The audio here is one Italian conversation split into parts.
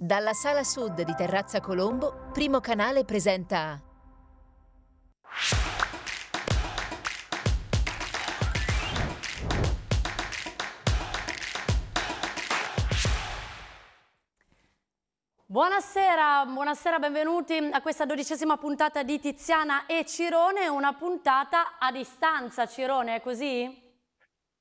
Dalla sala sud di Terrazza Colombo, Primo Canale presenta... Buonasera, buonasera, benvenuti a questa dodicesima puntata di Tiziana e Cirone, una puntata a distanza, Cirone, è così?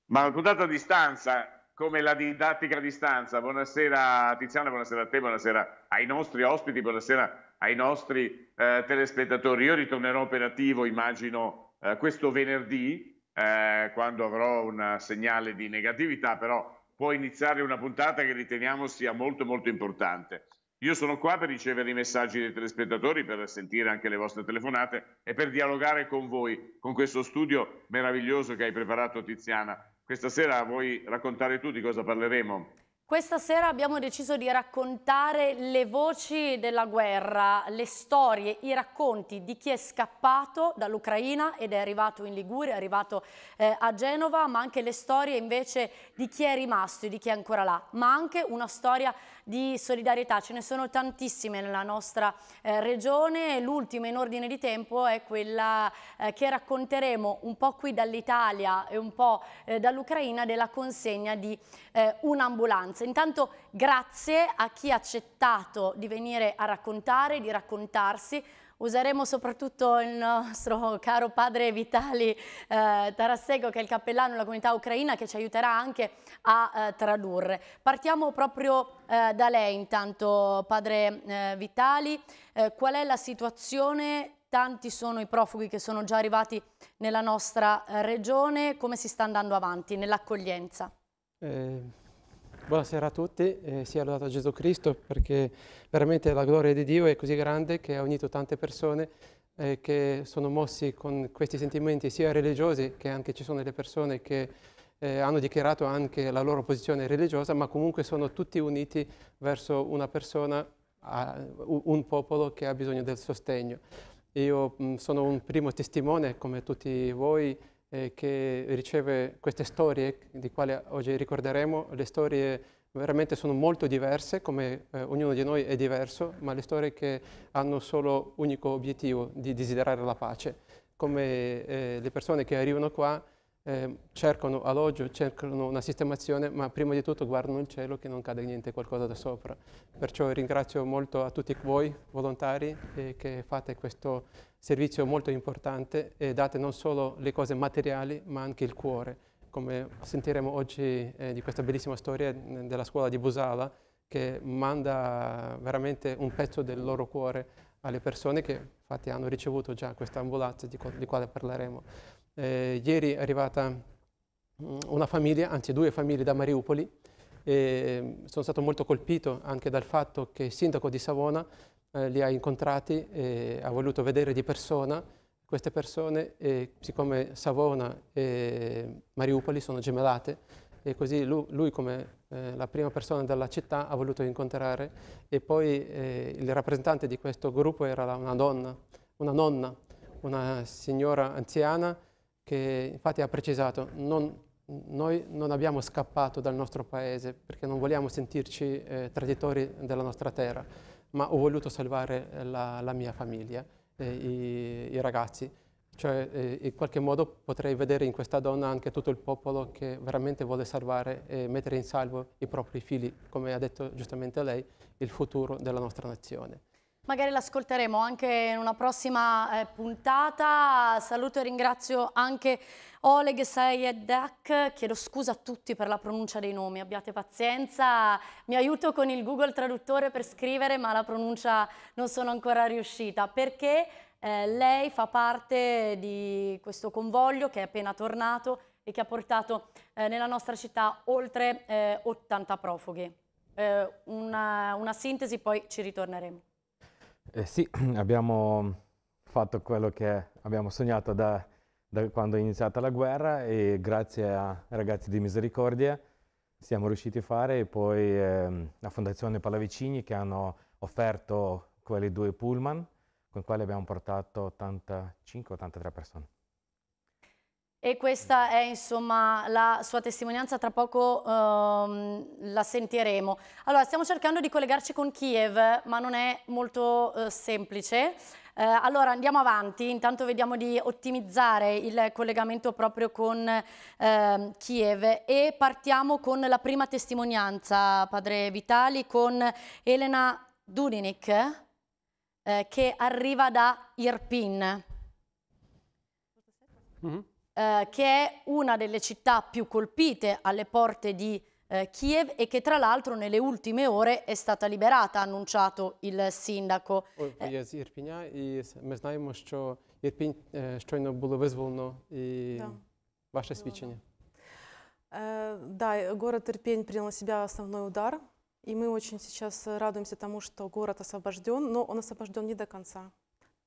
Ma una puntata a distanza, come la didattica a distanza. Buonasera Tiziana, buonasera a te, buonasera ai nostri ospiti, buonasera ai nostri eh, telespettatori. Io ritornerò operativo, immagino, eh, questo venerdì, eh, quando avrò un segnale di negatività, però può iniziare una puntata che riteniamo sia molto molto importante. Io sono qua per ricevere i messaggi dei telespettatori, per sentire anche le vostre telefonate e per dialogare con voi, con questo studio meraviglioso che hai preparato Tiziana questa sera vuoi raccontare tu di cosa parleremo? Questa sera abbiamo deciso di raccontare le voci della guerra, le storie, i racconti di chi è scappato dall'Ucraina ed è arrivato in Liguria, è arrivato eh, a Genova, ma anche le storie invece di chi è rimasto e di chi è ancora là, ma anche una storia di solidarietà, ce ne sono tantissime nella nostra eh, regione, l'ultima in ordine di tempo è quella eh, che racconteremo un po' qui dall'Italia e un po' eh, dall'Ucraina della consegna di eh, un'ambulanza. Intanto grazie a chi ha accettato di venire a raccontare, di raccontarsi, Useremo soprattutto il nostro caro padre Vitali eh, Tarassego, che è il cappellano della comunità ucraina, che ci aiuterà anche a eh, tradurre. Partiamo proprio eh, da lei intanto, padre eh, Vitali. Eh, qual è la situazione? Tanti sono i profughi che sono già arrivati nella nostra eh, regione. Come si sta andando avanti nell'accoglienza? Buonasera a tutti, eh, sia lodato Gesù Cristo perché veramente la gloria di Dio è così grande che ha unito tante persone eh, che sono mossi con questi sentimenti sia religiosi che anche ci sono delle persone che eh, hanno dichiarato anche la loro posizione religiosa ma comunque sono tutti uniti verso una persona, un popolo che ha bisogno del sostegno. Io mh, sono un primo testimone come tutti voi eh, che riceve queste storie di quali oggi ricorderemo, le storie veramente sono molto diverse, come eh, ognuno di noi è diverso, ma le storie che hanno solo unico obiettivo di desiderare la pace, come eh, le persone che arrivano qua eh, cercano alloggio, cercano una sistemazione, ma prima di tutto guardano il cielo che non cade niente, qualcosa da sopra. Perciò ringrazio molto a tutti voi volontari eh, che fate questo servizio molto importante e date non solo le cose materiali, ma anche il cuore, come sentiremo oggi eh, di questa bellissima storia della scuola di Busala, che manda veramente un pezzo del loro cuore alle persone che infatti hanno ricevuto già questa ambulanza di, di quale parleremo. Eh, ieri è arrivata mm, una famiglia, anzi due famiglie da Mariupoli. E mm, sono stato molto colpito anche dal fatto che il sindaco di Savona eh, li ha incontrati e ha voluto vedere di persona queste persone e siccome Savona e Mariupoli sono gemellate e così lui, lui come eh, la prima persona della città ha voluto incontrare e poi eh, il rappresentante di questo gruppo era una donna, una nonna, una signora anziana che infatti ha precisato, non, noi non abbiamo scappato dal nostro paese perché non vogliamo sentirci eh, traditori della nostra terra, ma ho voluto salvare eh, la, la mia famiglia, eh, i, i, ragazzi. Cioè, eh, in qualche modo potrei vedere in questa donna anche tutto il popolo che veramente vuole salvare e mettere in salvo i propri figli, come ha detto giustamente lei, il futuro della nostra nazione. Magari l'ascolteremo anche in una prossima eh, puntata. Saluto e ringrazio anche Oleg Sayedak, chiedo scusa a tutti per la pronuncia dei nomi, abbiate pazienza, mi aiuto con il Google traduttore per scrivere ma la pronuncia non sono ancora riuscita perché eh, lei fa parte di questo convoglio che è appena tornato e che ha portato eh, nella nostra città oltre eh, 80 profughi. Eh, una, una sintesi poi ci ritorneremo. Eh sì, abbiamo fatto quello che abbiamo sognato da, da quando è iniziata la guerra e grazie a ragazzi di Misericordia siamo riusciti a fare e poi eh, la Fondazione Pallavicini che hanno offerto quelli due pullman con i quali abbiamo portato 85-83 persone. E questa è insomma la sua testimonianza, tra poco ehm, la sentiremo. Allora, stiamo cercando di collegarci con Kiev, ma non è molto eh, semplice. Eh, allora andiamo avanti, intanto vediamo di ottimizzare il collegamento proprio con eh, Kiev e partiamo con la prima testimonianza, padre Vitali, con Elena Dudinic eh, che arriva da Irpin. Mm -hmm eh, che è una delle città più colpite alle porte di eh, Kiev e che tra l'altro nelle ultime ore è stata liberata, ha annunciato il sindaco. Я з Ірпіня, і ми знаємо, що Ірпінь щойно було визволено і ваше свідчення. Да, город Ирпень принял на себя основной удар, и мы очень сейчас радуемся тому, что город освобожден, но он освобожден не до конца.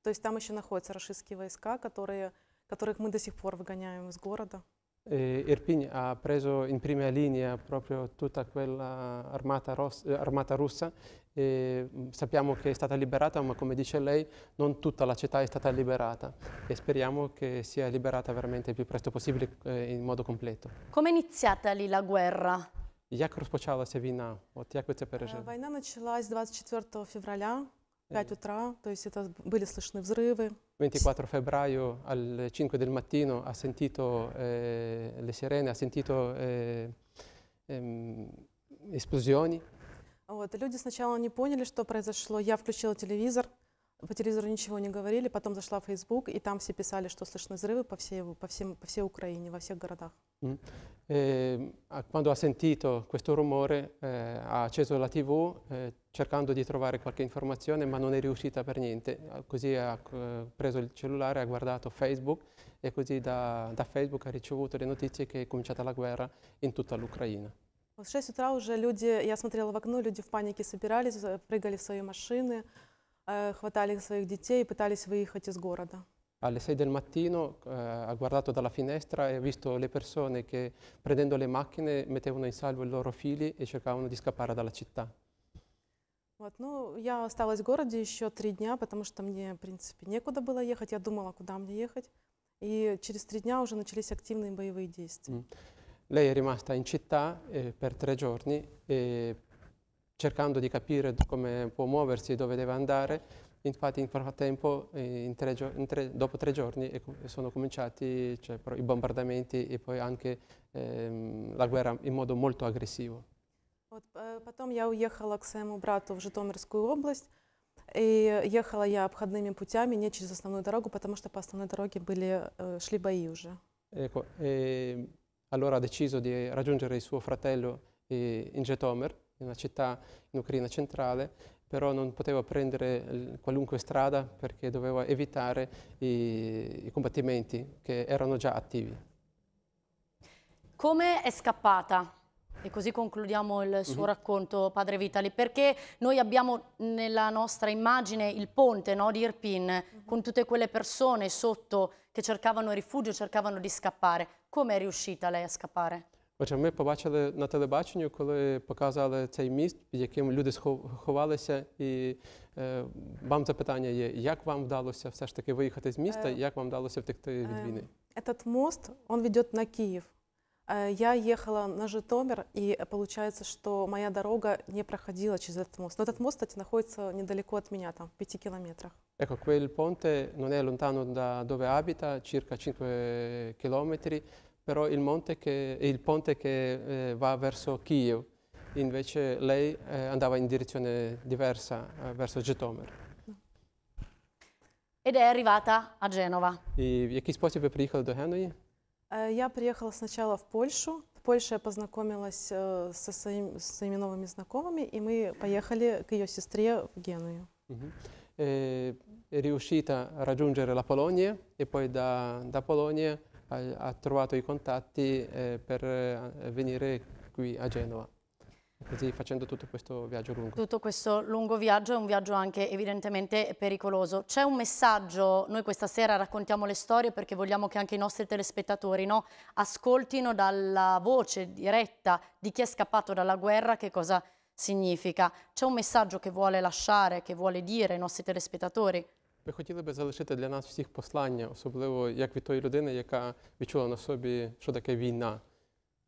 То есть там еще находятся российские войска, которые которых мы до сих пор выгоняем из города. E э, Irpin ha preso in prima linea proprio tutta quella armata, ros- eh, armata russa e mm, sappiamo che è stata liberata, ma come dice lei non tutta la città è stata liberata e speriamo che sia liberata veramente il più presto possibile eh, in modo completo. Come è iniziata lì la guerra? Як розпочалася війна? От як ви це пережили? Війна почалась 24 февраля 5 утра, то есть это были слышны взрывы. 24 февраля alle 5 del mattino ha sentito eh, le sirene, ha sentito eh, ehm, Вот, люди сначала не поняли, что произошло. Я включила телевизор. По телевизору ничего не говорили, потом зашла в Facebook, и там все писали, что слышны взрывы по всей, по всем, по всей Украине, во всех городах. E, quando ha sentito questo rumore eh, ha acceso la tv eh, э, cercando di trovare qualche informazione ma non è riuscita per niente, così ha eh, preso il cellulare, ha guardato Facebook e così da, da Facebook ha ricevuto le notizie che è cominciata la guerra in tutta l'Ucraina. В 6 утра уже люди, я смотрела в окно, люди в панике собирались, э, прыгали le свои macchine. Э, хватали своих детей и пытались выехать из города. Alle 6 del mattino eh, ha guardato dalla finestra e ha visto le persone che prendendo le macchine mettevano in salvo i loro figli e cercavano di scappare dalla città. Вот, ну, я осталась в городе еще три дня, потому что мне, в принципе, некуда было ехать. Я думала, куда мне ехать. И через три дня уже начались активные боевые действия. Mm. Lei è rimasta in città eh, per tre giorni e cercando di capire come può muoversi e dove deve andare. Infatti in frattempo, eh, in tre, in tre, dopo tre giorni, sono cominciati cioè, i bombardamenti e poi anche ehm, la guerra in modo molto aggressivo. Э, потом я уехала к своему брату в Житомирскую область, и ехала я обходными путями, не через основную дорогу, потому что по основной дороге были, э, шли бои уже. Ecco, allora ha deciso di raggiungere il suo fratello eh, in Getomir in una città in Ucraina centrale, però non poteva prendere eh, qualunque strada perché doveva evitare i, i combattimenti che erano già attivi. Come è scappata e così concludiamo il suo uh mhm. -huh. racconto, padre Vitali, perché noi abbiamo nella nostra immagine il ponte no, di Irpin, uh mhm. -huh. con tutte quelle persone sotto che cercavano rifugio, cercavano di scappare. Come è riuscita lei a scappare? Отже, ми побачили на телебаченні, коли показали цей міст, під яким люди ховалися, і е, вам запитання є: як вам вдалося все ж таки виїхати з міста? Е. Як вам вдалося втекти від е, війни? Этот мост он ведет на Киев. Е, я їхала на Житомир, і виходить, що моя дорога не проходила через этот мост. Но этот мост, кстати, находится недалеко від мене, там, в пяти кілометрах. Ecco, quel ponte non è lontano da dove abita, circa 5 chilometri, però il, che, il ponte che eh, va verso Kiev, invece lei eh, andava in direzione diversa, eh, verso Getomir. Ed è arrivata a Genova. E in che modo ви приїхали до Геної? Я приехала сначала в Польшу. В Польше я познакомилась э, со своим, со своими новыми знакомыми, и мы поехали к ее сестре в Геную. Uh-huh. E, è riuscita a raggiungere la Polonia e poi da, da Polonia ha, ha trovato i contatti eh, per eh, venire qui a Genova. Così facendo tutto questo viaggio lungo. Tutto questo lungo viaggio è un viaggio anche evidentemente pericoloso. C'è un messaggio, noi questa sera raccontiamo le storie perché vogliamo che anche i nostri telespettatori no, ascoltino dalla voce diretta di chi è scappato dalla guerra che cosa significa. C'è un messaggio che vuole lasciare, che vuole dire ai nostri telespettatori? Ви хотіли би залишити для нас всіх послання, особливо як від тої людини, яка відчула на собі, що таке війна.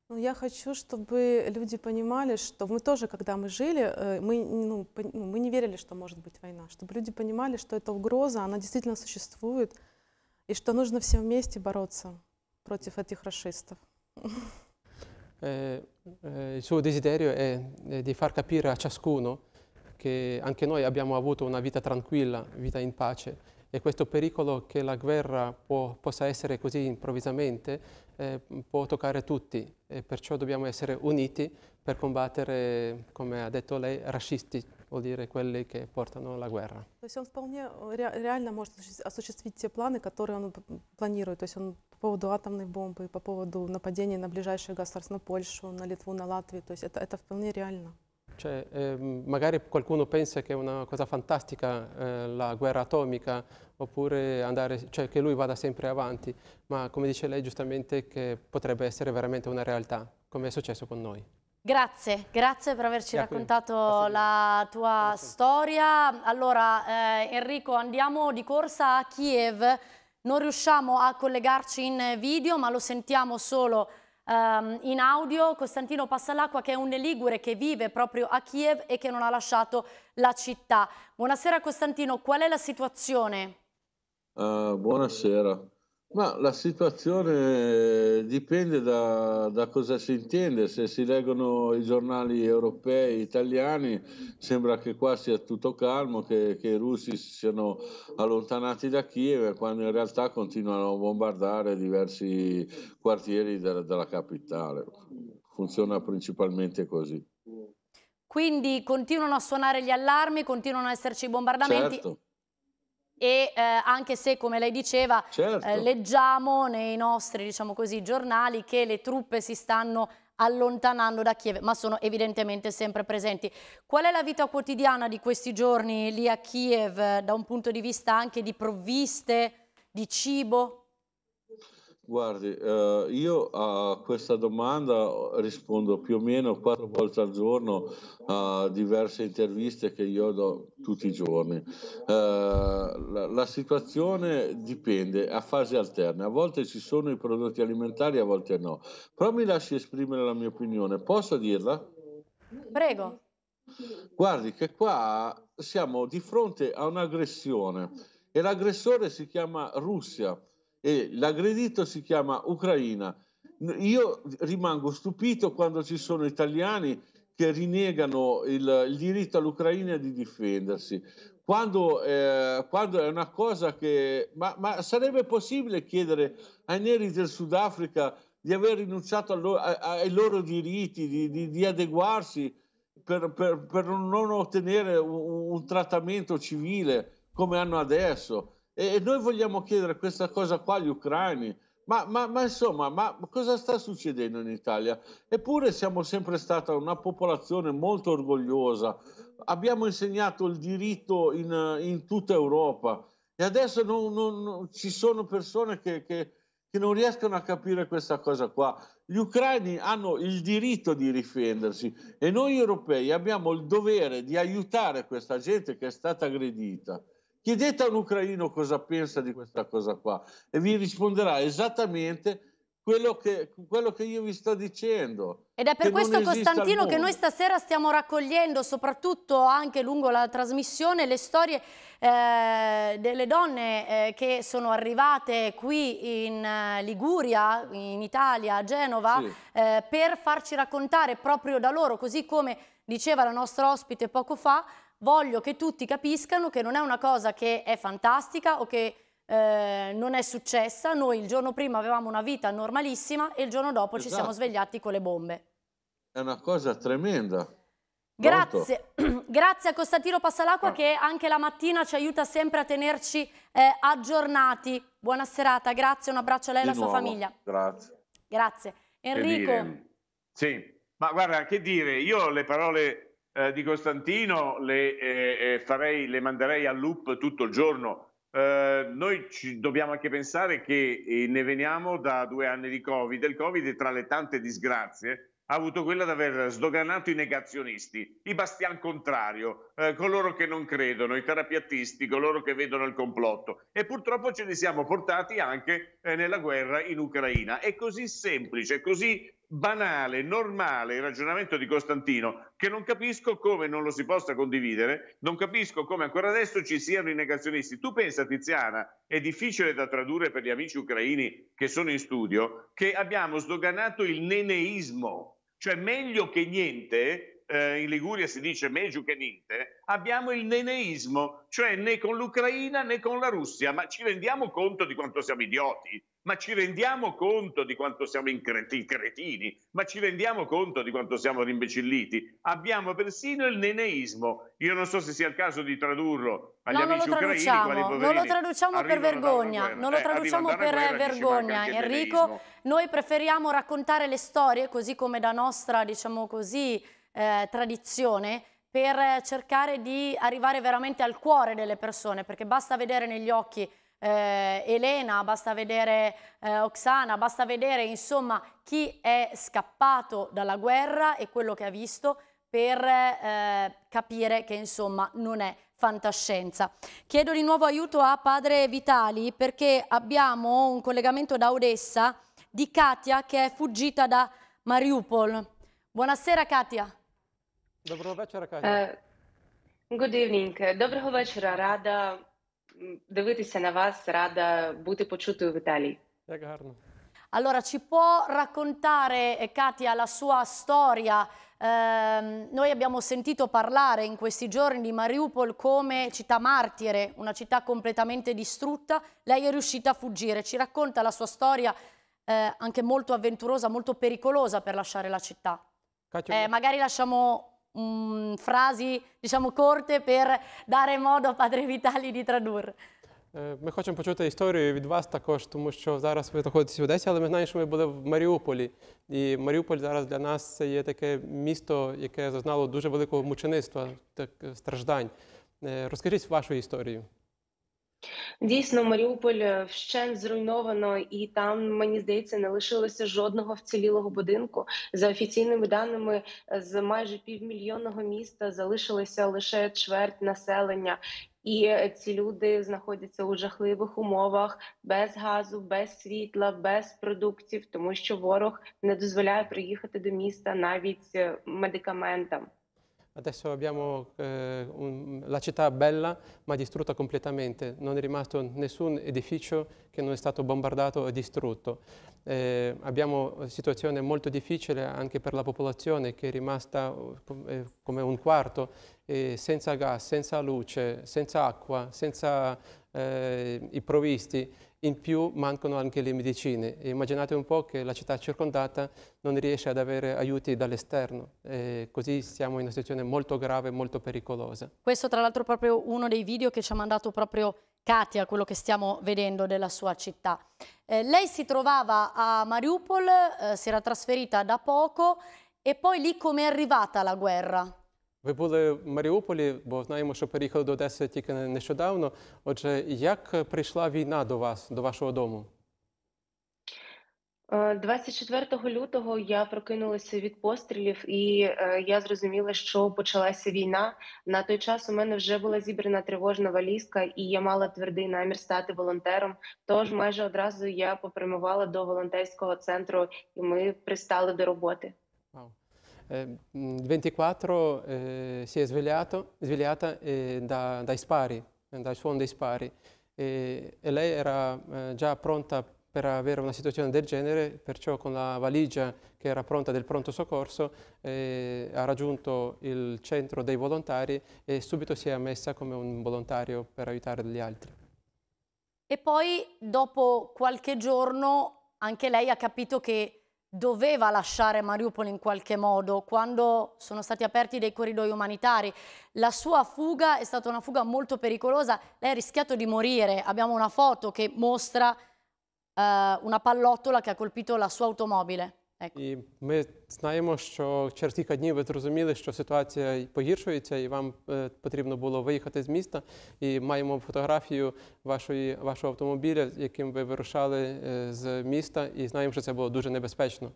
Ну, я хочу, чтобы люди понимали, что мы тоже, когда мы жили, э, мы, ну, ну, мы не верили, что может быть война, чтобы люди понимали, что эта угроза, она действительно существует, и что нужно все вместе бороться против этих расистов. Il suo desiderio è di far capire a ciascuno che anche noi abbiamo avuto una vita tranquilla, vita in pace e questo pericolo che la guerra può, possa essere così improvvisamente eh, può toccare tutti e perciò dobbiamo essere uniti per combattere, come ha detto lei, расисти, vuol dire quelli che portano la guerra. То есть он вполне э, реально может осуществить те планы, которые он планирует. То есть он по поводу атомной бомбы, по поводу нападения на ближайшие государства, на Польшу, на Литву, на Латвию. То есть это, это вполне реально. Cioè, eh, magari qualcuno pensa che è una cosa fantastica eh, la guerra atomica, oppure andare, cioè, che lui vada sempre avanti, ma come dice lei giustamente che potrebbe essere veramente una realtà, come è successo con noi. Grazie, grazie per averci raccontato la tua Grazie. storia. Allora eh, Enrico andiamo di corsa a Kiev, non riusciamo a collegarci in video ma lo sentiamo solo Um, in audio Costantino Passalacqua che è un ligure che vive proprio a Kiev e che non ha lasciato la città. Buonasera Costantino, qual è la situazione? Uh, buonasera, ma la situazione dipende da, da, cosa si intende. Se si leggono i giornali europei, italiani, sembra che qua sia tutto calmo, che, che i russi si siano allontanati da Kiev, quando in realtà continuano a bombardare diversi quartieri da, dalla capitale. Funziona principalmente così. Quindi continuano a suonare gli allarmi, continuano ad esserci bombardamenti. Certo e eh, anche se, come lei diceva, eh, certo. eh, leggiamo nei nostri diciamo così, giornali che le truppe si stanno allontanando da Kiev, ma sono evidentemente sempre presenti. Qual è la vita quotidiana di questi giorni lì a Kiev, eh, da un punto di vista anche di provviste, di cibo? Guardi, eh, io a questa domanda rispondo più o meno quattro volte al giorno a diverse interviste che io do tutti i giorni. Eh, la, la, situazione dipende a fasi alterne, a volte ci sono i prodotti alimentari, a volte no. Però mi lasci esprimere la mia opinione, posso dirla? Prego. Guardi che qua siamo di fronte a un'aggressione e l'aggressore si chiama Russia e l'aggredito si chiama Ucraina. Io rimango stupito quando ci sono italiani che rinegano il, il diritto all'Ucraina di difendersi. Quando, eh, quando è una cosa che... Ma, ma, sarebbe possibile chiedere ai neri del Sudafrica di aver rinunciato lo, a, ai loro diritti, di, di, di adeguarsi per, per, per, non ottenere un, un trattamento civile come hanno adesso? E noi vogliamo chiedere questa cosa qua agli ucraini. Ma, ma, ma insomma, ma cosa sta succedendo in Italia? Eppure siamo sempre stata una popolazione molto orgogliosa, abbiamo insegnato il diritto in, in tutta Europa e adesso non, non, non, ci sono persone che, che, che non riescono a capire questa cosa qua. Gli ucraini hanno il diritto di difendersi e noi europei abbiamo il dovere di aiutare questa gente che è stata aggredita. Chiedete a un ucraino cosa pensa di questa cosa qua e vi risponderà esattamente quello che, quello che, io vi sto dicendo. Ed è per questo, Costantino, che noi stasera stiamo raccogliendo, soprattutto anche lungo la trasmissione, le storie eh, delle donne eh, che sono arrivate qui in eh, Liguria, in Italia, a Genova, sì. Eh, per farci raccontare proprio da loro, così come diceva la nostra ospite poco fa, voglio che tutti capiscano che non è una cosa che è fantastica o che eh, non è successa. Noi il giorno prima avevamo una vita normalissima e il giorno dopo esatto. ci siamo esatto. svegliati con le bombe. È una cosa tremenda. Grazie. Grazie a Costantino Passalacqua ah. che anche la mattina ci aiuta sempre a tenerci eh, aggiornati. Buona serata, grazie, un abbraccio a lei e alla sua famiglia. Grazie. Grazie. Enrico. Sì, ma guarda, che dire, io le parole eh, di Costantino le, eh, eh, farei, le, manderei al loop tutto il giorno. Eh, noi dobbiamo anche pensare che eh, ne veniamo da due anni di Covid. Il Covid, tra le tante disgrazie, ha avuto quella di aver sdoganato i negazionisti, i bastian contrario, eh, coloro che non credono, i terapiatisti, coloro che vedono il complotto. E purtroppo ce li siamo portati anche eh, nella guerra in Ucraina. È così semplice, così banale, normale il ragionamento di Costantino, che non capisco come non lo si possa condividere, non capisco come ancora adesso ci siano i negazionisti. Tu pensa, Tiziana, è difficile da tradurre per gli amici ucraini che sono in studio, che abbiamo sdoganato il neneismo, cioè meglio che niente, eh, in Liguria si dice meglio che niente, abbiamo il neneismo, cioè né con l'Ucraina né con la Russia, ma ci rendiamo conto di quanto siamo idioti? Ma ci rendiamo conto di quanto siamo incretini, cretini? Ma ci rendiamo conto di quanto siamo rimbecilliti? Abbiamo persino il neneismo. Io non so se sia il caso di tradurlo agli no, amici ucraini. non lo traduciamo per vergogna. Non lo eh, traduciamo eh, per vergogna. Enrico. Noi preferiamo raccontare le storie, così come da nostra, diciamo così, eh, tradizione, per cercare di arrivare veramente al cuore delle persone, perché basta vedere negli occhi eh, Elena, basta vedere eh, Oksana, basta vedere insomma chi è scappato dalla guerra e quello che ha visto per eh, capire che insomma non è fantascienza. Chiedo di nuovo aiuto a padre Vitali perché abbiamo un collegamento da Odessa di Katia che è fuggita da Mariupol. Buonasera Katia. Доброго вечора, Катя. Uh, good evening. Доброго вечора. Рада дивитися на вас, рада бути почутою в Італії. Як гарно. Allora, ci può raccontare, eh, Katia, la sua storia? Eh, noi abbiamo sentito parlare in questi giorni di Mariupol come città martire, una città completamente distrutta. Lei è riuscita a fuggire. Ci racconta la sua storia eh, anche molto avventurosa, molto pericolosa per lasciare la città. Katia... Eh, magari lasciamo mh, mm, frasi, diciamo, corte per дare modo a Padre Vitali di tradurre. Е, ми хочемо почути історію від вас також, тому що зараз ви знаходитесь в Одесі, але ми знаємо, що ми були в Маріуполі. І Маріуполь зараз для нас це є таке місто, яке зазнало дуже великого мучеництва, так, страждань. Е, розкажіть вашу історію. Дійсно, Маріуполь е, вщент зруйновано, і там мені здається не лишилося жодного вцілілого будинку. За офіційними даними, е, з майже півмільйонного міста залишилося лише чверть населення. І е, ці люди знаходяться у жахливих умовах без газу, без світла, без продуктів, тому що ворог не дозволяє приїхати до міста навіть медикаментам. Adesso abbiamo eh, un, la città bella ma distrutta completamente, non è rimasto nessun edificio che non è stato bombardato o distrutto. Eh, abbiamo una situazione molto difficile anche per la popolazione che è rimasta eh, come un quarto eh, senza gas, senza luce, senza acqua, senza eh, i provvisti in più mancano anche le medicine. E immaginate un po' che la città circondata non riesce ad avere aiuti dall'esterno, eh, così siamo in una situazione molto grave, molto pericolosa. Questo tra l'altro è proprio uno dei video che ci ha mandato proprio Katia, quello che stiamo vedendo della sua città. Eh, lei si trovava a Mariupol, eh, si era trasferita da poco e poi lì come è arrivata la guerra? Ви були в Маріуполі, бо знаємо, що переїхали до Одеси тільки нещодавно. Отже, як прийшла війна до вас, до вашого дому? 24 е, лютого я прокинулася від пострілів, і е, я зрозуміла, що почалася війна. На той час у мене вже була зібрана тривожна валізка, і я мала твердий намір стати волонтером. Тож майже одразу я попрямувала до волонтерського центру, і ми пристали до роботи. Вау. il eh, 24 eh, si è svegliato, svegliata eh, da, dai spari, dal suono dei spari e, e lei era eh, già pronta per avere una situazione del genere, perciò con la valigia che era pronta del pronto soccorso eh, ha raggiunto il centro dei volontari e subito si è ammessa come un volontario per aiutare gli altri. E poi dopo qualche giorno anche lei ha capito che doveva lasciare Mariupol in qualche modo quando sono stati aperti dei corridoi umanitari. La sua fuga è stata una fuga molto pericolosa, lei ha rischiato di morire. Abbiamo una foto che mostra eh, una pallottola che ha colpito la sua automobile. І ми знаємо, що через кілька днів ви зрозуміли, що ситуація погіршується, і вам е, потрібно було виїхати з міста. І маємо фотографію вашої вашого автомобіля, яким ви вирушали е, з міста, і знаємо, що це було дуже небезпечно.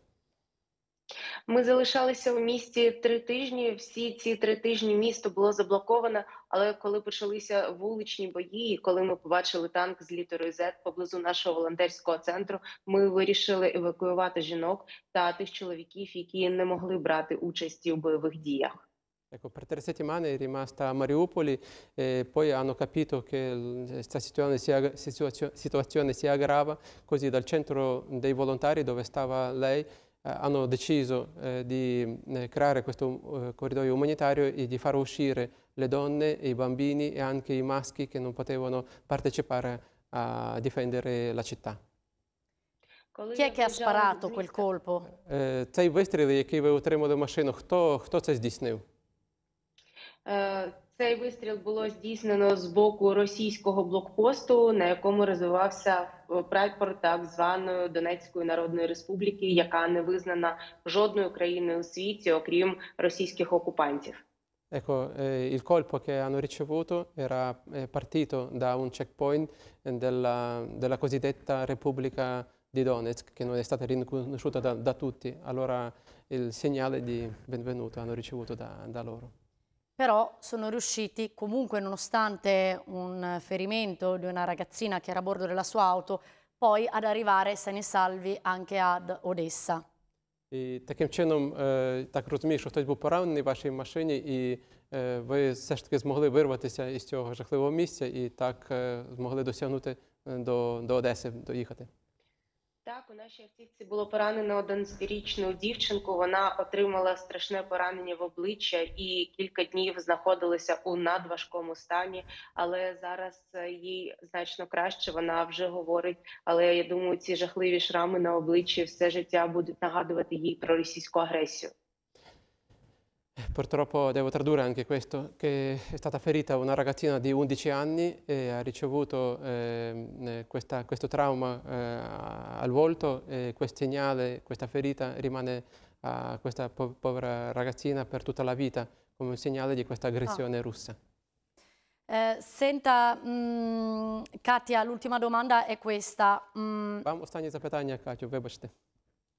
Ми залишалися у місті три тижні. Всі ці три тижні місто було заблоковане. Але коли почалися вуличні бої, і коли ми побачили танк з літерою Z поблизу нашого волонтерського центру, ми вирішили евакуювати жінок та тих чоловіків, які не могли брати участі у бойових діях. Ecco, per 37 settimane è rimasta a Mariupoli e poi hanno capito che questa situazione si aggrava, così dal centro dei volontari dove stava lei Eh, hanno deciso eh, di eh, creare questo corridoio umanitario e di far uscire le donne, i bambini e anche i maschi che non potevano partecipare a difendere la città. Chi è che ha sparato quel colpo? Цей вистріл, який ви отримали в машину, хто, хто це здійснив? Цей вистріл було здійснено з боку російського блокпосту, на якому розвивався прапор так званої Донецької Народної Республіки, яка не визнана жодною країною у світі, окрім російських окупантів. Ecco, eh, il colpo che hanno ricevuto era partito da un checkpoint della, della cosiddetta Repubblica di Donetsk, che non è stata riconosciuta da, da tutti. Allora il segnale di benvenuto hanno ricevuto da, da loro però sono riusciti comunque, nonostante un ferimento di una ragazzina che era a bordo della sua auto, poi ad arrivare sani e salvi anche ad Odessa. І таким чином, е, так розумію, що хтось був поранений в вашій машині, і е, ви все ж таки змогли вирватися із цього жахливого місця і так е, змогли досягнути до, до Одеси, доїхати. Так, у нашій автівці було поранено 11-річну дівчинку. Вона отримала страшне поранення в обличчя і кілька днів знаходилася у надважкому стані. Але зараз е, їй значно краще. Вона вже говорить. Але я думаю, ці жахливі шрами на обличчі все життя будуть нагадувати їй про російську агресію. Eh, purtroppo devo tradurre anche questo, che è stata ferita una ragazzina di 11 anni e ha ricevuto ehm, eh, questa, questo trauma eh, al volto e questo segnale, questa ferita rimane a questa po povera ragazzina per tutta la vita come un segnale di questa aggressione ah. russa. Eh, senta, mh, mm, Katia, l'ultima domanda è questa. Mm. Вам останнє запитання, Катю, вибачте.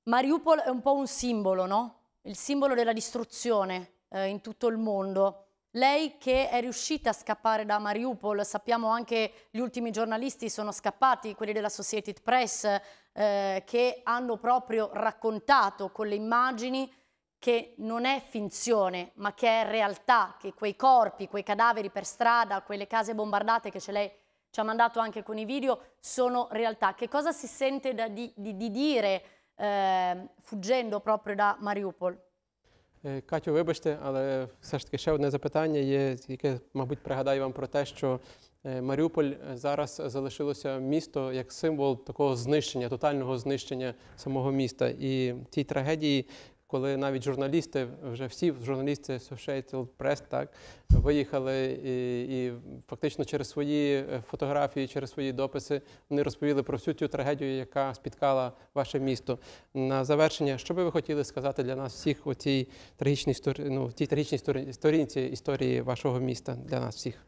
Mariupol è un po' un simbolo, no? il simbolo della distruzione eh, in tutto il mondo. Lei che è riuscita a scappare da Mariupol, sappiamo anche gli ultimi giornalisti sono scappati, quelli della Associated Press, eh, che hanno proprio raccontato con le immagini che non è finzione, ma che è realtà, che quei corpi, quei cadaveri per strada, quelle case bombardate che ce l'hai ci ha mandato anche con i video, sono realtà. Che cosa si sente di, di, di dire? Ем, е, fuggendo proprio da Mariupol. Катю, вибачте, але все ж таки ще одне запитання є, яке, мабуть, пригадаю вам про те, що е, Маріуполь зараз залишилося місто як символ такого знищення, тотального знищення самого міста. І тій трагедії коли навіть журналісти, вже всі журналісти Associated Press, так виїхали і, і фактично через свої е, фотографії, через свої дописи вони розповіли про всю цю трагедію, яка спіткала ваше місто. На завершення, що би ви хотіли сказати для нас всіх у цій трагічній ну, в цій трагічній сторінці історії вашого міста для нас всіх?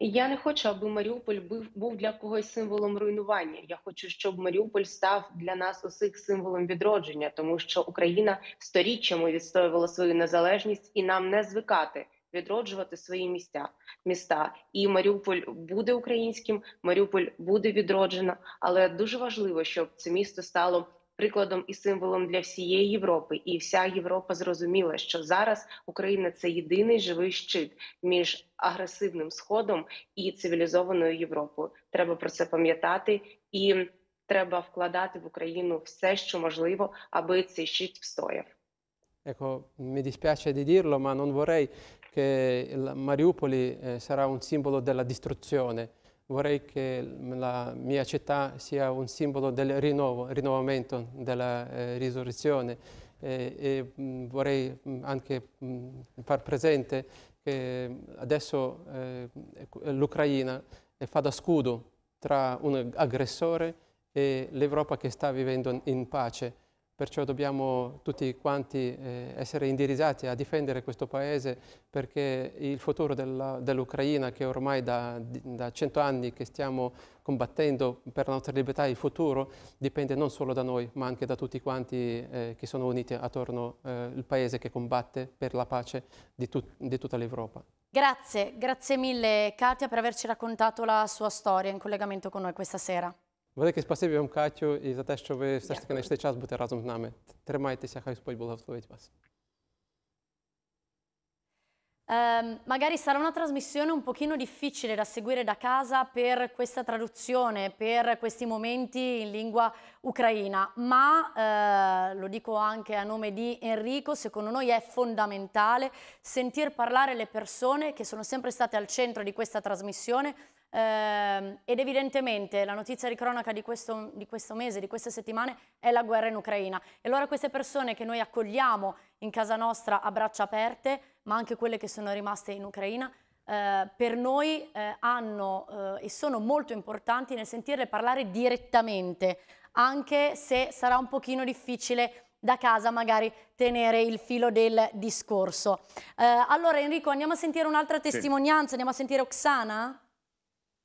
Я не хочу, аби Маріуполь був був для когось символом руйнування. Я хочу, щоб Маріуполь став для нас усіх символом відродження, тому що Україна сторіччями відстоювала свою незалежність і нам не звикати відроджувати свої місця. Міста і Маріуполь буде українським. Маріуполь буде відроджено, але дуже важливо, щоб це місто стало прикладом і символом для всієї Європи, і вся Європа зрозуміла, що зараз Україна це єдиний живий щит між агресивним сходом і цивілізованою Європою. Треба про це пам'ятати і треба вкладати в Україну все, що можливо, аби цей щит встояв. Ecco, mi dispiace di dirlo, ma non vorrei che Mariupoli eh, sarà un simbolo della distruzione. vorrei che la mia città sia un simbolo del rinnovo, rinnovamento, della eh, risurrezione eh, e mh, mm, vorrei mm, anche mh, mm, far presente che adesso eh, l'Ucraina fa da scudo tra un aggressore e l'Europa che sta vivendo in pace. Perciò dobbiamo tutti quanti eh, essere indirizzati a difendere questo paese perché il futuro dell'Ucraina, dell che ormai da, da cento anni che stiamo combattendo per la nostra libertà, il futuro dipende non solo da noi ma anche da tutti quanti eh, che sono uniti attorno al eh, paese che combatte per la pace di, tut di tutta l'Europa. Grazie, grazie mille Katia per averci raccontato la sua storia in collegamento con noi questa sera. Велике спасибі вам, Катю, і за те, що ви все ж таки знайшли час бути разом з нами. Тримайтеся, хай Господь благословить вас. Um, magari sarà una trasmissione un pochino difficile da seguire da casa per questa traduzione, per questi momenti in lingua ucraina, ma eh, lo dico anche a nome di Enrico, secondo noi è fondamentale sentir parlare le persone che sono sempre state al centro di questa trasmissione, eh, ed evidentemente la notizia di cronaca di questo, di questo mese, di queste settimane, è la guerra in Ucraina. E allora queste persone che noi accogliamo in casa nostra a braccia aperte, ma anche quelle che sono rimaste in Ucraina, eh, per noi eh, hanno eh, e sono molto importanti nel sentirle parlare direttamente, anche se sarà un pochino difficile da casa magari tenere il filo del discorso. Eh, allora Enrico andiamo a sentire un'altra testimonianza, sì. andiamo a sentire Oksana?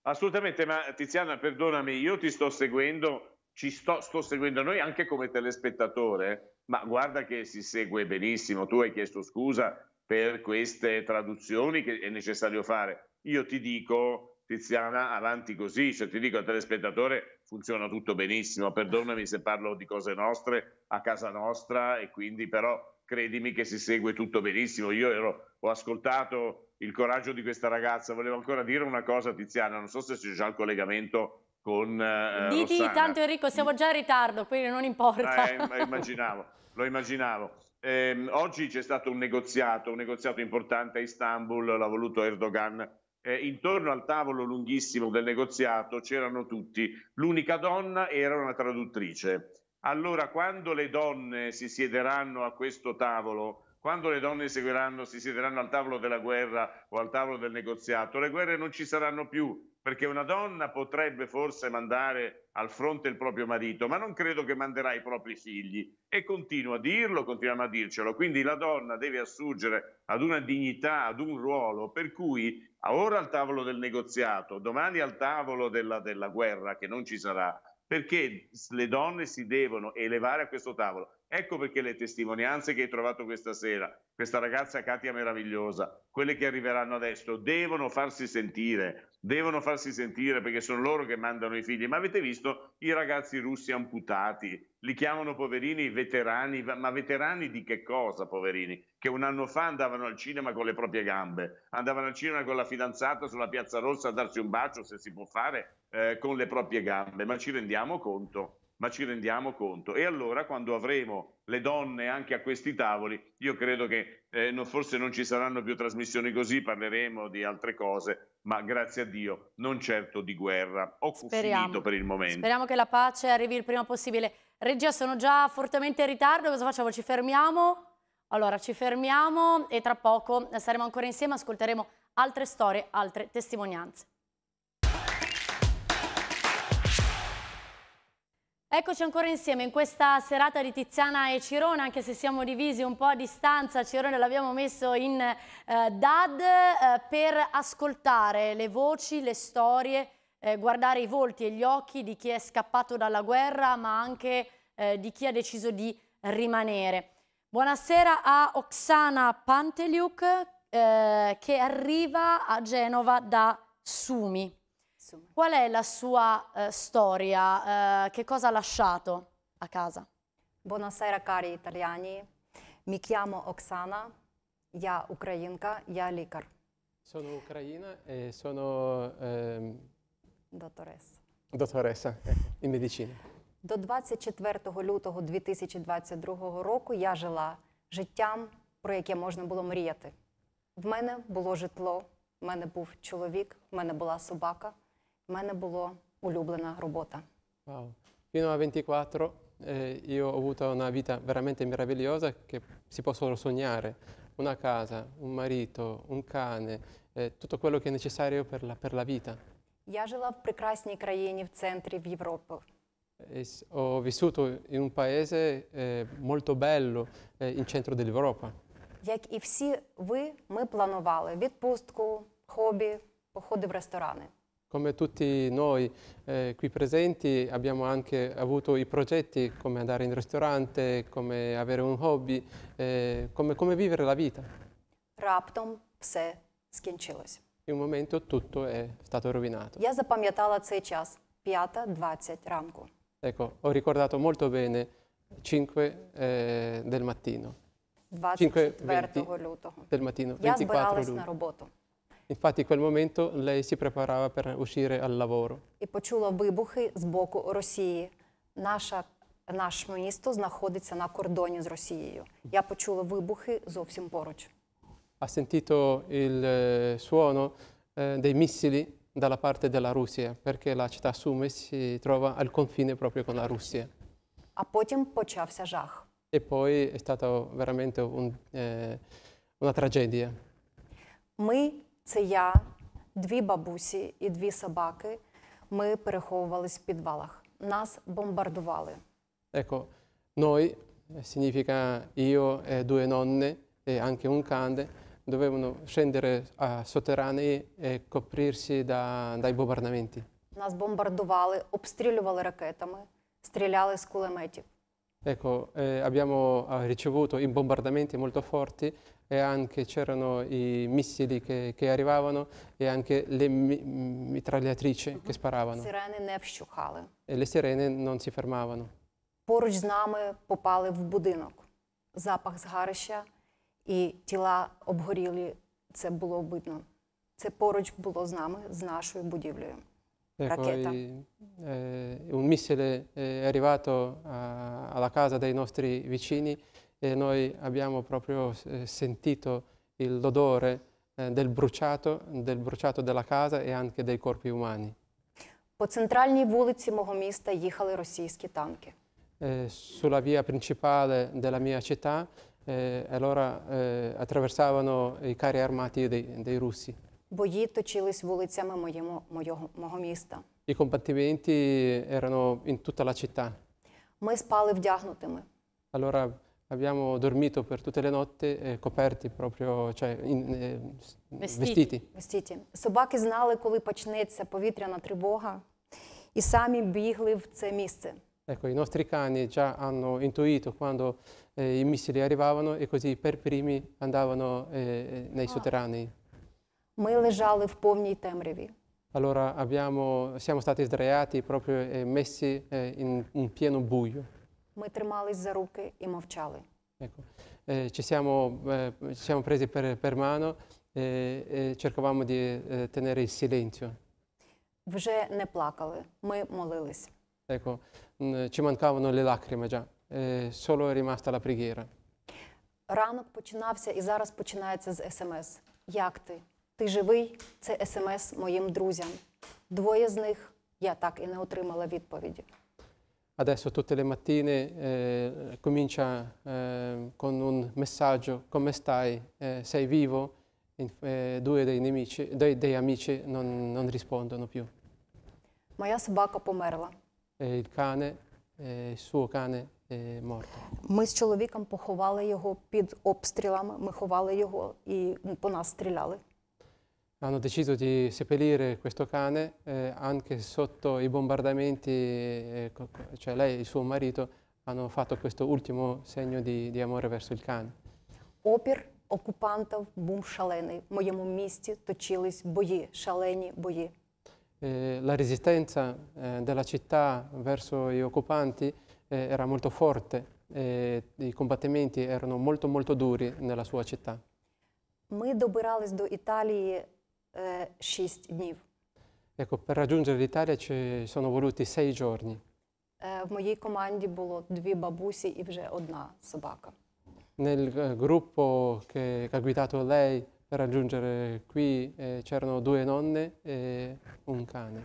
Assolutamente, ma Tiziana, perdonami, io ti sto seguendo, ci sto, sto seguendo noi anche come telespettatore, ma guarda che si segue benissimo. Tu hai chiesto scusa per queste traduzioni che è necessario fare. Io ti dico, Tiziana, avanti così, cioè ti dico al telespettatore funziona tutto benissimo, perdonami se parlo di cose nostre, a casa nostra e quindi però credimi che si segue tutto benissimo. Io ero, ho ascoltato il coraggio di questa ragazza. Volevo ancora dire una cosa, Tiziana, non so se c'è già il collegamento con eh, Diti Rossana. tanto Enrico, siamo già in ritardo, quindi non importa. Eh, immaginavo, lo immaginavo. Eh, oggi c'è stato un negoziato, un negoziato importante a Istanbul, l'ha voluto Erdogan. Eh, intorno al tavolo lunghissimo del negoziato c'erano tutti. L'unica donna era una traduttrice. Allora, quando le donne si siederanno a questo tavolo, quando le donne seguiranno, si siederanno al tavolo della guerra o al tavolo del negoziato, le guerre non ci saranno più, perché una donna potrebbe forse mandare al fronte il proprio marito, ma non credo che manderà i propri figli. E continua a dirlo, continuiamo a dircelo. Quindi la donna deve assurgere ad una dignità, ad un ruolo, per cui ora al tavolo del negoziato, domani al tavolo della, della guerra, che non ci sarà, perché le donne si devono elevare a questo tavolo. Ecco perché le testimonianze che hai trovato questa sera, questa ragazza Katia meravigliosa, quelle che arriveranno adesso, devono farsi sentire, devono farsi sentire perché sono loro che mandano i figli. Ma avete visto i ragazzi russi amputati? Li chiamano poverini veterani, ma veterani di che cosa, poverini? Che un anno fa andavano al cinema con le proprie gambe, andavano al cinema con la fidanzata sulla Piazza Rossa a darsi un bacio, se si può fare, eh, con le proprie gambe. Ma ci rendiamo conto? ma ci rendiamo conto. E allora quando avremo le donne anche a questi tavoli, io credo che eh, no, forse non ci saranno più trasmissioni così, parleremo di altre cose, ma grazie a Dio non certo di guerra. Ho speriamo, finito per il momento. Speriamo che la pace arrivi il prima possibile. Regia, sono già fortemente in ritardo, cosa facciamo? Ci fermiamo? Allora, ci fermiamo e tra poco saremo ancora insieme, ascolteremo altre storie, altre testimonianze. Eccoci ancora insieme in questa serata di Tiziana e Cirone, anche se siamo divisi un po' a distanza, Cirone l'abbiamo messo in eh, DAD eh, per ascoltare le voci, le storie, eh, guardare i volti e gli occhi di chi è scappato dalla guerra, ma anche eh, di chi ha deciso di rimanere. Buonasera a Oksana Panteliuk eh, che arriva a Genova da Sumi. Qual è la sua eh, storia? Eh, che cosa ha lasciato a casa? Buonasera cari italiani, mi chiamo Oksana, я українка, я лікар. Sono ucraina e sono ehm, Dottoressa. dottoressa eh, in medicina. До 24 лютого 2022 року я жила життям, про яке можна було мріяти. В мене було житло, в мене був чоловік, в мене була собака, в мене була улюблена робота. Wow. Fino a 24 eh, io ho avuto una vita veramente meravigliosa che si può solo sognare. Una casa, un marito, un cane, eh, tutto quello che è necessario per la, per la vita. Я жила в прекрасній країні в центрі в Європи. E s- ho vissuto in un paese eh, molto bello, eh, in centro dell'Europa. Як і всі ви, ми планували відпустку, хобі, походи в ресторани. Come tutti noi eh, qui presenti abbiamo anche avuto i progetti come andare in ristorante, come avere un hobby, eh, come, come vivere la vita. Раптом все скінчилось. In un momento tutto è stato rovinato. Я запам'ятала цей час 5.20 ранку. Ecco, ho ricordato molto bene 5 eh, del mattino. 5.20 24 лютого. del mattino, Я 24 збиралась на роботу. Infatti in quel momento lei si preparava per uscire al lavoro. і почула вибухи з боку Росії. Наша, наше місто знаходиться на кордоні з Росією. Я почула вибухи зовсім поруч. Ha sentito il suono eh, dei missili dalla parte della Russia, perché la città Sumy si trova al confine proprio con la Russia. А потім почався жах. E poi è stata veramente un, eh, una tragedia. Ми це я, дві бабусі і дві собаки. Ми переховувались в підвалах. Нас бомбардували. Ecco, noi significa io e due nonne e anche un cane dovevano scendere a sotterranei e coprirsi da, dai bombardamenti. Нас бомбардували, обстрілювали ракетами, стріляли з кулеметів. Ecco, eh, abbiamo eh, ricevuto i bombardamenti molto forti e anche c'erano i missili che, che, arrivavano e anche le mitragliatrici uh -huh. che sparavano. Сирени не вщухали. E le sirene non si fermavano. Поруч з нами попали в будинок. Запах згарища і тіла обгорілі. Це було видно. Це поруч було з нами, з нашою будівлею. Racchetta. Ecco, eh, un missile è arrivato a, alla casa dei nostri vicini e noi abbiamo proprio sentito l'odore del bruciato, del bruciato della casa e anche dei corpi umani. По центральній вулиці мого міста їхали російські танки. Sulla via principale della mia città, allora attraversavano i carri armati dei, russi. Бої точились вулицями мого міста. I combattimenti erano in tutta la città. Ми спали вдягнутими. Allora abbiamo dormito per tutte le notti eh, coperti proprio, cioè in, eh, vestiti. vestiti. Вестіті. Собаки знали, коли почнеться повітряна тривога, і самі бігли в це місце. Ecco, i nostri cani già hanno intuito quando eh, i missili arrivavano e così per primi andavano eh, nei sotterranei. Ми лежали в повній темряві. Allora abbiamo- siamo stati sdraiati proprio e messi eh, in, in pieno buio. Ми тримались за руки і мовчали. Ecco. Eh, ci, siamo, eh, ci siamo presi per, per mano e, e cercavamo di eh, tenere il silenzio. Вже не плакали, ми молились. Ecco, mm, ci mancavano le lacrime già, eh, solo è rimasta la preghiera. Ранок починався і зараз починається з смс. Як ти? Ти живий? Це смс моїм друзям. Двоє з них я так і не отримала відповіді adesso tutte le mattine eh, comincia eh, con un messaggio, come stai, eh, sei vivo, In, due dei, nemici, dei, dei amici non, non, rispondono più. Моя собака померла. E il cane, il suo cane è morto. Ми з чоловіком поховали його під обстрілами, ми ховали його і по нас стріляли. hanno deciso di seppellire questo cane eh, anche sotto i bombardamenti, eh, cioè lei e il suo marito hanno fatto questo ultimo segno di, di amore verso il cane. Опір окупантів bum шалений. В misti місті точились shaleni шалені la resistenza eh, della città verso gli occupanti era molto forte, i combattimenti erano molto molto duri nella sua città. Ми добирались до Італії 6 е, днів. Ecco, per raggiungere l'Italia ci sono voluti sei giorni. Е, в моїй команді було дві бабусі і вже одна собака. Nel eh, gruppo che, che ha guidato lei per raggiungere qui eh, c'erano due nonne e un cane.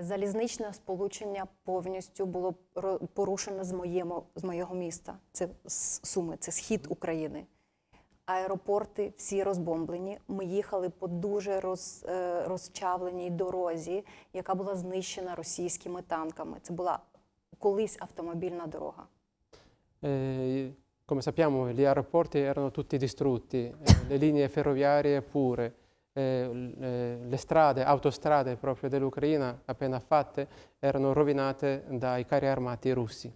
Залізничне сполучення повністю було ро- порушено з моєму моєго міста. Це з Суми, це схід України. Аеропорти всі розбомблені. Ми їхали по дуже роз, розчавленій дорозі, яка була знищена російськими танками. Це була колись автомобільна дорога. Eh, come sappiamo, gli aeroporti erano tutti distrutti, le linee ferroviarie pure, le strade, autostrade proprio dell'Ucraina appena fatte erano rovinate dai carri armati russi.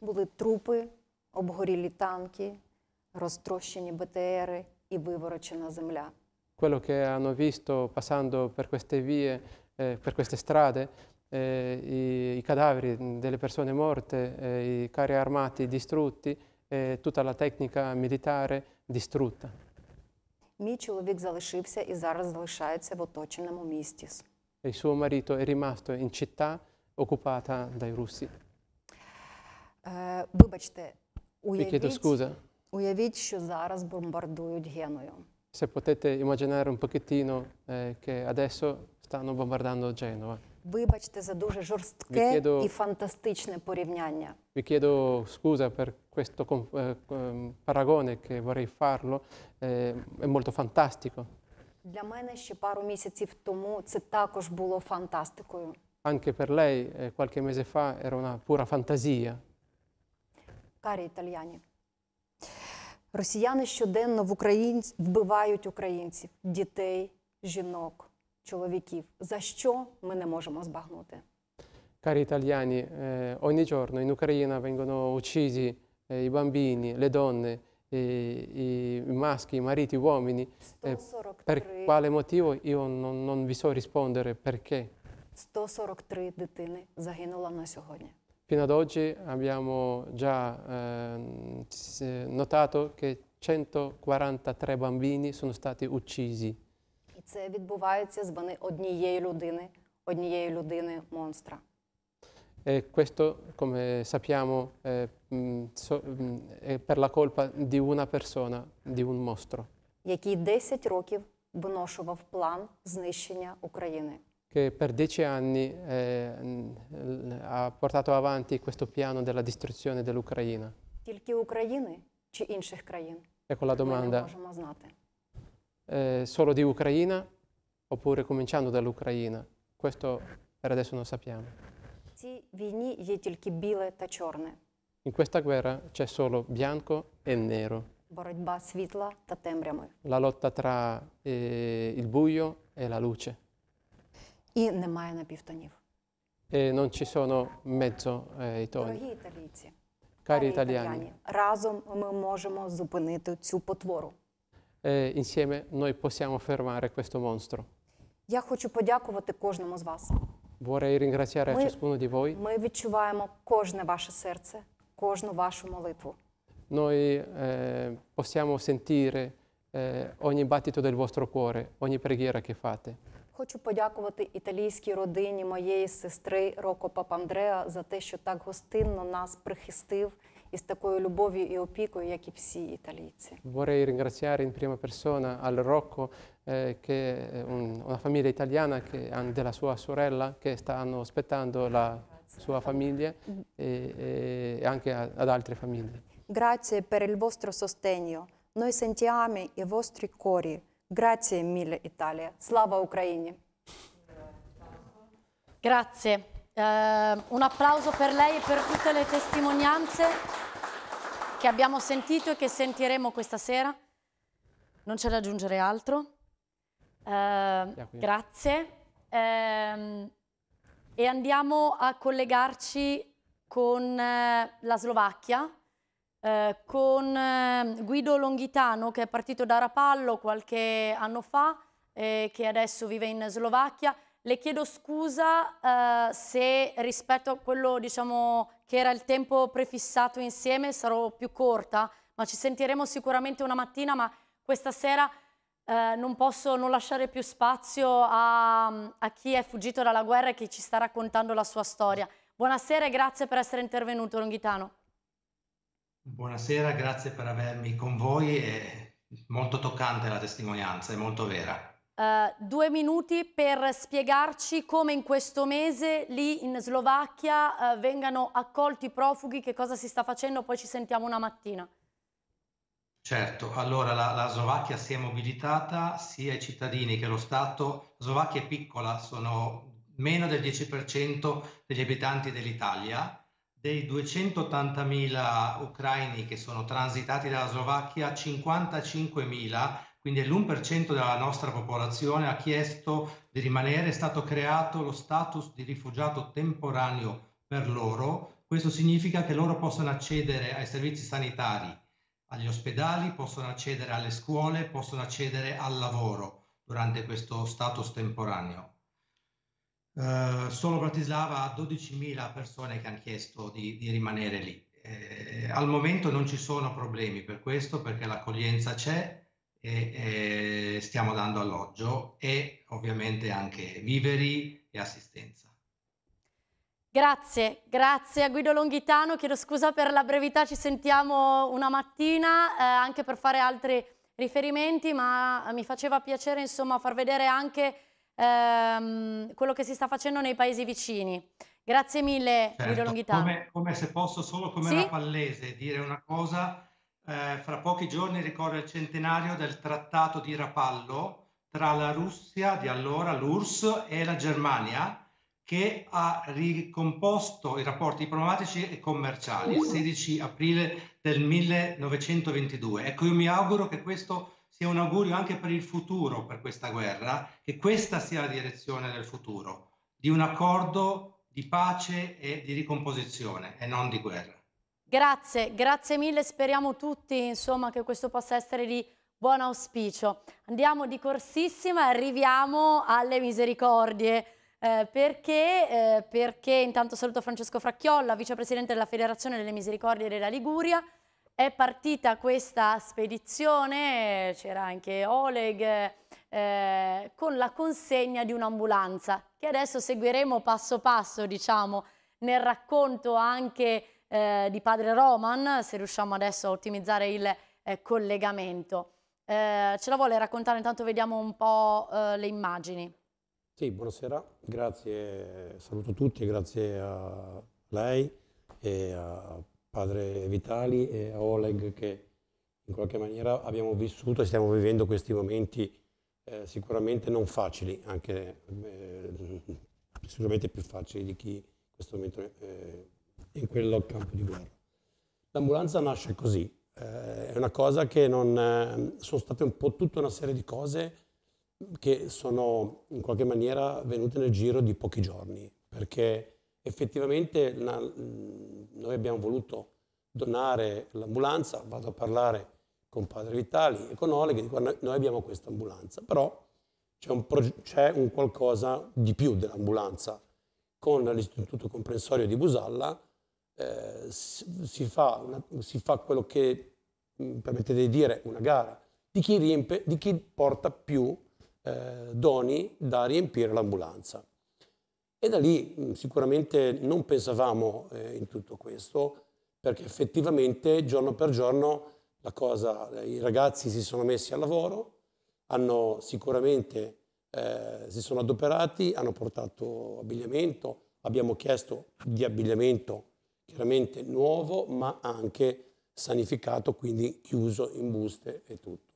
Були трупи, обгорілі танки розтрощені БТРи і виворочена земля. Quello che hanno visto passando per queste vie, eh, per queste strade, eh, i, i cadaveri delle persone morte, eh, i carri armati distrutti, eh, tutta la tecnica militare distrutta. Мій чоловік залишився і зараз залишається в оточеному місті. E il suo marito è rimasto in città occupata dai russi. Е, Вибачте, уявіть, scusa. Уявіть, що зараз бомбардують Геною. Se potete immaginare un pochettino eh, che adesso stanno bombardando Genova. Вибачте за дуже жорстке Ви кидо- і фантастичне порівняння. Vi chiedo scusa per questo com- eh, com- paragone che vorrei farlo, eh, è molto fantastico, Для мене ще пару місяців тому це також було фантастикою. anche per lei eh, qualche mese fa era una pura fantasia. Карі італьяні, Росіяни щоденно в Україні вбивають українців, дітей, жінок, чоловіків. За що ми не можемо збагнути? Cari italiani, eh, ogni giorno in Ucraina vengono uccisi eh, i bambini, le donne, i, i maschi, i mariti, gli uomini. Eh, 143. per quale motivo io non, non vi so rispondere perché? 143 дитини загинуло на сьогодні. Fino ad oggi abbiamo già eh, notato che 143 bambini sono stati uccisi. І це відбувається з вини однієї людини, однієї людини монстра. E questo, come sappiamo, è, è per la colpa di una persona, di un mostro. Який 10 років виношував план знищення України che per dieci anni eh, ha portato avanti questo piano della distruzione dell'Ucraina. Тільки України чи інших країн? Ecco la domanda. Eh, solo di Ucraina oppure cominciando dall'Ucraina? Questo per adesso non sappiamo. In questa guerra c'è solo bianco e nero. La lotta tra eh, il buio e la luce. і немає напівтонів. E non ci sono mezzo eh, i toni. Дорогі італійці, Cari italiani, разом ми можемо зупинити цю потвору. eh, insieme noi possiamo fermare questo mostro. Я хочу подякувати кожному з вас. Vorrei ringraziare Ми- ciascuno di voi. Ми відчуваємо кожне ваше серце, кожну вашу молитву. Noi eh, possiamo sentire eh, ogni battito del vostro cuore, ogni preghiera che fate. Хочу подякувати італійській родині моєї сестри Роко Папандреа за те, що так гостинно нас прихистив із такою любов'ю і опікою, як і всі італійці. Vorrei ringraziare in prima persona al Rocco eh, che un, una famiglia italiana che della sua sorella che stanno aspettando la sua famiglia e, e anche ad altre famiglie. Grazie per il vostro sostegno. Noi sentiamo i vostri cuori. Grazie mille Italia, slava Ucraini. Grazie, eh, un applauso per lei e per tutte le testimonianze che abbiamo sentito e che sentiremo questa sera. Non c'è da aggiungere altro. Eh, grazie. Eh, e andiamo a collegarci con eh, la Slovacchia eh, con ehm, Guido Longhitano che è partito da Rapallo qualche anno fa eh, che adesso vive in Slovacchia. Le chiedo scusa eh, se rispetto a quello diciamo, che era il tempo prefissato insieme sarò più corta, ma ci sentiremo sicuramente una mattina, ma questa sera eh, non posso non lasciare più spazio a, a, chi è fuggito dalla guerra e che ci sta raccontando la sua storia. Buonasera e grazie per essere intervenuto, Longhitano. Buonasera, grazie per avermi con voi. È molto toccante la testimonianza, è molto vera. Uh, due minuti per spiegarci come in questo mese lì in Slovacchia uh, vengano accolti i profughi, che cosa si sta facendo, poi ci sentiamo una mattina. Certo, allora la, la Slovacchia si è mobilitata sia i cittadini che lo Stato. La Slovacchia è piccola, sono meno del 10% degli abitanti dell'Italia dei 280.000 ucraini che sono transitati dalla Slovacchia, 55.000 quindi l'1% della nostra popolazione, ha chiesto di rimanere, è stato creato lo status di rifugiato temporaneo per loro. Questo significa che loro possono accedere ai servizi sanitari, agli ospedali, possono accedere alle scuole, possono accedere al lavoro durante questo status temporaneo. Eh, solo Bratislava ha 12.000 persone che hanno chiesto di, di rimanere lì. Eh, al momento non ci sono problemi per questo perché l'accoglienza c'è e, e stiamo dando alloggio e ovviamente anche viveri e assistenza. Grazie, grazie a Guido Longhitano, chiedo scusa per la brevità, ci sentiamo una mattina eh, anche per fare altri riferimenti, ma mi faceva piacere insomma far vedere anche ehm, quello che si sta facendo nei paesi vicini. Grazie mille, certo, Guido Longhitano. Come, come, se posso solo come sì? la dire una cosa, eh, fra pochi giorni ricorre il centenario del trattato di Rapallo tra la Russia di allora, l'URSS, e la Germania, che ha ricomposto i rapporti diplomatici e commerciali il 16 aprile del 1922. Ecco, io mi auguro che questo sia un augurio anche per il futuro, per questa guerra, che questa sia la direzione del futuro, di un accordo di pace e di ricomposizione e non di guerra. Grazie, grazie mille, speriamo tutti insomma, che questo possa essere di buon auspicio. Andiamo di corsissima e arriviamo alle misericordie. Eh, perché? Eh, perché intanto saluto Francesco Fracchiolla, vicepresidente della Federazione delle Misericordie della Liguria, è partita questa spedizione, c'era anche Oleg, eh, con la consegna di un'ambulanza, che adesso seguiremo passo passo, diciamo, nel racconto anche eh, di padre Roman, se riusciamo adesso a ottimizzare il eh, collegamento. Eh, ce la vuole raccontare? Intanto vediamo un po' eh, le immagini. Sì, buonasera, grazie, saluto tutti, grazie a lei e a padre Vitali e a Oleg che in qualche maniera abbiamo vissuto e stiamo vivendo questi momenti eh, sicuramente non facili, anche eh, sicuramente più facili di chi in questo momento eh, è in quel campo di guerra. L'ambulanza nasce così, eh, è una cosa che non... Eh, sono state un po' tutta una serie di cose che sono in qualche maniera venute nel giro di pochi giorni, perché effettivamente una, mm, noi abbiamo voluto donare l'ambulanza, vado a parlare con Padre Vitali e con Oleg, che noi abbiamo questa ambulanza, però c'è un, c'è un qualcosa di più dell'ambulanza. Con l'Istituto Comprensorio di Busalla eh, si, fa una, si, fa quello che, mm, permettete di dire, una gara di chi, riempie, di chi porta più eh, doni da riempire l'ambulanza. E da lì sicuramente non pensavamo eh, in tutto questo, perché effettivamente giorno per giorno cosa, eh, i ragazzi si sono messi al lavoro, hanno sicuramente eh, si sono adoperati, hanno portato abbigliamento, abbiamo chiesto di abbigliamento chiaramente nuovo, ma anche sanificato, quindi chiuso in buste e tutto.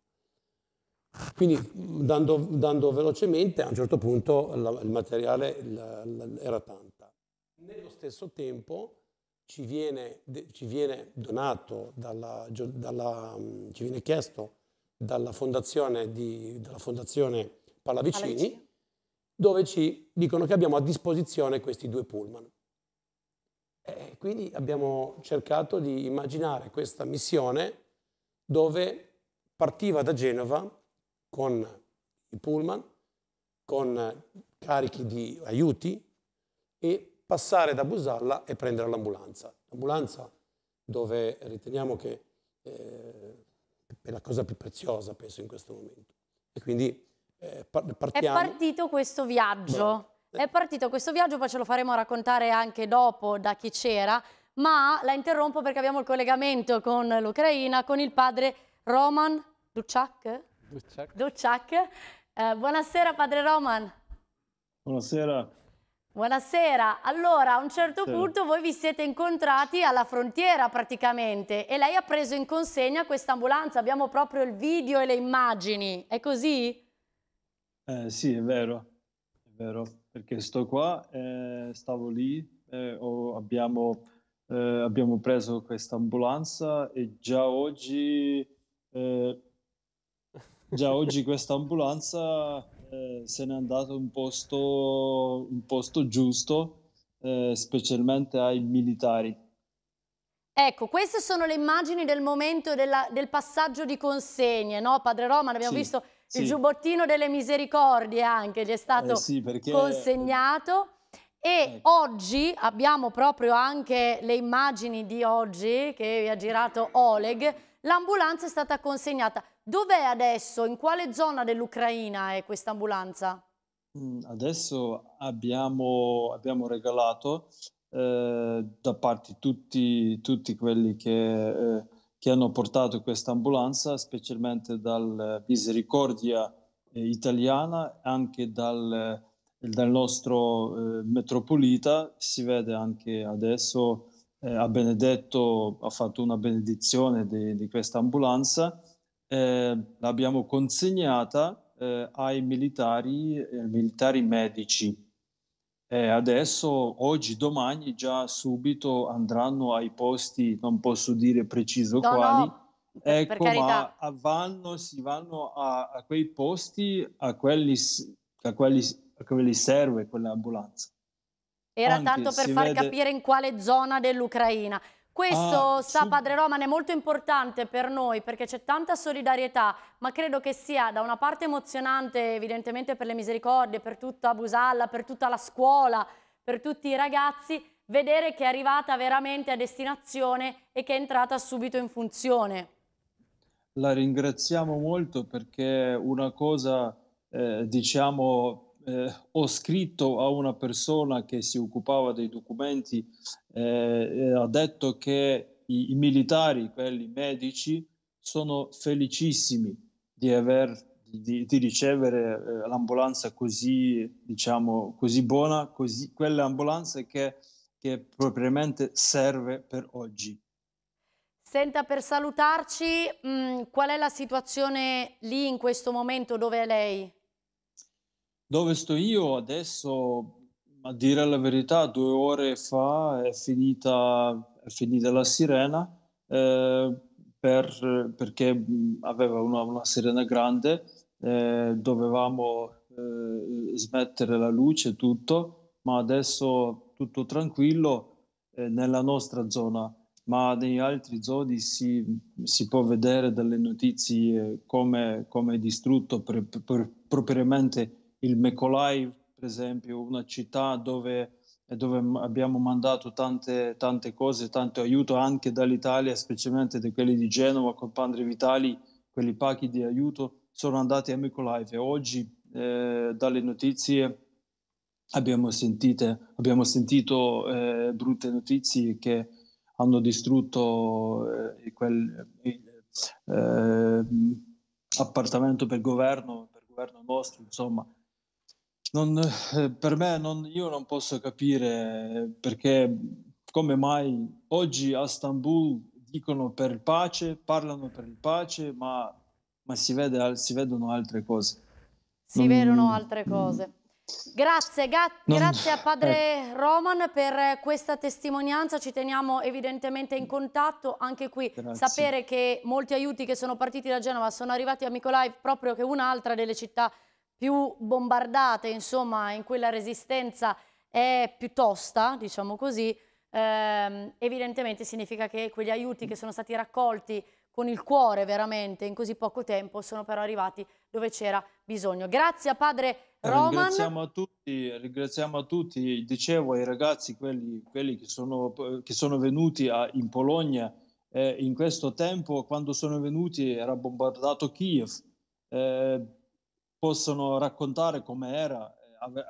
Quindi dando, dando velocemente, a un certo punto la, il materiale la, la, era tanta. Nello stesso tempo ci viene, ci viene donato, dalla, dalla, mm, ci viene chiesto dalla fondazione, di, dalla fondazione Pallavicini, Pallavicini, dove ci dicono che abbiamo a disposizione questi due pullman. E quindi abbiamo cercato di immaginare questa missione dove partiva da Genova con i pullman, con carichi di aiuti e passare da Busalla e prendere l'ambulanza. L'ambulanza dove riteniamo che eh, è la cosa più preziosa, penso, in questo momento. E quindi eh, partiamo. È partito questo viaggio. Beh. Eh. È partito questo viaggio, poi ce lo faremo raccontare anche dopo da chi c'era, ma la interrompo perché abbiamo il collegamento con l'Ucraina, con il padre Roman Duchak. Ducciac. Duciak. Eh, buonasera padre Roman. Buonasera. Buonasera, allora a un certo sì. punto voi vi siete incontrati alla frontiera praticamente e lei ha preso in consegna questa ambulanza, abbiamo proprio il video e le immagini, è così? Eh, sì, è vero, è vero, perché sto qua, eh, stavo lì, eh, abbiamo, eh, abbiamo, preso questa ambulanza e già oggi eh, già oggi questa ambulanza eh, se n'è andata un posto, in posto giusto, eh, specialmente ai militari. Ecco, queste sono le immagini del momento della, del passaggio di consegne, no? Padre Roman, abbiamo sì, visto sì. il giubbottino delle misericordie anche, gli è stato eh sì, perché... consegnato. E ecco. oggi abbiamo proprio anche le immagini di oggi che vi ha girato Oleg, l'ambulanza è stata consegnata. Dov'è adesso? In quale zona dell'Ucraina è questa ambulanza? Mm, adesso abbiamo, abbiamo regalato eh, da parte di tutti, tutti, quelli che, eh, che hanno portato questa ambulanza, specialmente dal Misericordia eh, italiana, anche dal, eh, dal nostro eh, metropolita, si vede anche adesso eh, ha benedetto, ha fatto una benedizione di, di questa ambulanza, eh, l'abbiamo consegnata eh, ai militari, eh, militari medici. E adesso, oggi, domani, già subito andranno ai posti, non posso dire preciso no, quali, no. Ecco, ma vanno, si vanno a, a, quei posti a quelli, a quelli, a quelli serve quell'ambulanza. Era Anche tanto per far vede... capire in quale zona dell'Ucraina. Questo, ah, sa sì. padre Roman, è molto importante per noi perché c'è tanta solidarietà, ma credo che sia da una parte emozionante evidentemente per le misericordie, per tutta Busalla, per tutta la scuola, per tutti i ragazzi, vedere che è arrivata veramente a destinazione e che è entrata subito in funzione. La ringraziamo molto perché una cosa, eh, diciamo, eh, ho scritto a una persona che si occupava dei documenti, eh, ha detto che i, i, militari, quelli medici, sono felicissimi di, aver, di, di ricevere eh, l'ambulanza così, diciamo, così buona, così, quell'ambulanza che, che propriamente serve per oggi. Senta, per salutarci, mh, mm, qual è la situazione lì in questo momento dove è lei? Dove sto io adesso, a dire la verità, due ore fa è finita, è finita la sirena eh, per, perché aveva una, una sirena grande, eh, dovevamo eh, smettere la luce e tutto, ma adesso tutto tranquillo eh, nella nostra zona ma negli altri zoni si, si, può vedere dalle notizie come, come è distrutto per, per, propriamente il Mykolaiv, per esempio, una città dove, dove abbiamo mandato tante, tante, cose, tanto aiuto anche dall'Italia, specialmente da quelli di Genova con Pandre Vitali, quelli pacchi di aiuto, sono andati a Mykolaiv e oggi eh, dalle notizie abbiamo, sentite, abbiamo sentito eh, brutte notizie che hanno distrutto eh, quel, eh, appartamento per governo, per governo nostro, insomma, non, eh, per me non, io non posso capire perché, come mai oggi a Istanbul dicono per pace, parlano per il pace, ma, ma si, vede, si, vedono altre cose. Si non, vedono altre cose. Grazie, grazie a padre eh. Roman per questa testimonianza, ci teniamo evidentemente in contatto, anche qui grazie. sapere che molti aiuti che sono partiti da Genova sono arrivati a Micolai proprio che un'altra delle città più bombardate, insomma, in cui la resistenza è più tosta, diciamo così, ehm, evidentemente significa che quegli aiuti che sono stati raccolti con il cuore veramente in così poco tempo sono però arrivati dove c'era bisogno. Grazie a padre eh, Roman. Ringraziamo a tutti, ringraziamo a tutti dicevo ai ragazzi, quelli, quelli che, sono, che, sono, venuti a, in Polonia eh, in questo tempo, quando sono venuti era bombardato Kiev. Eh, possono raccontare come era,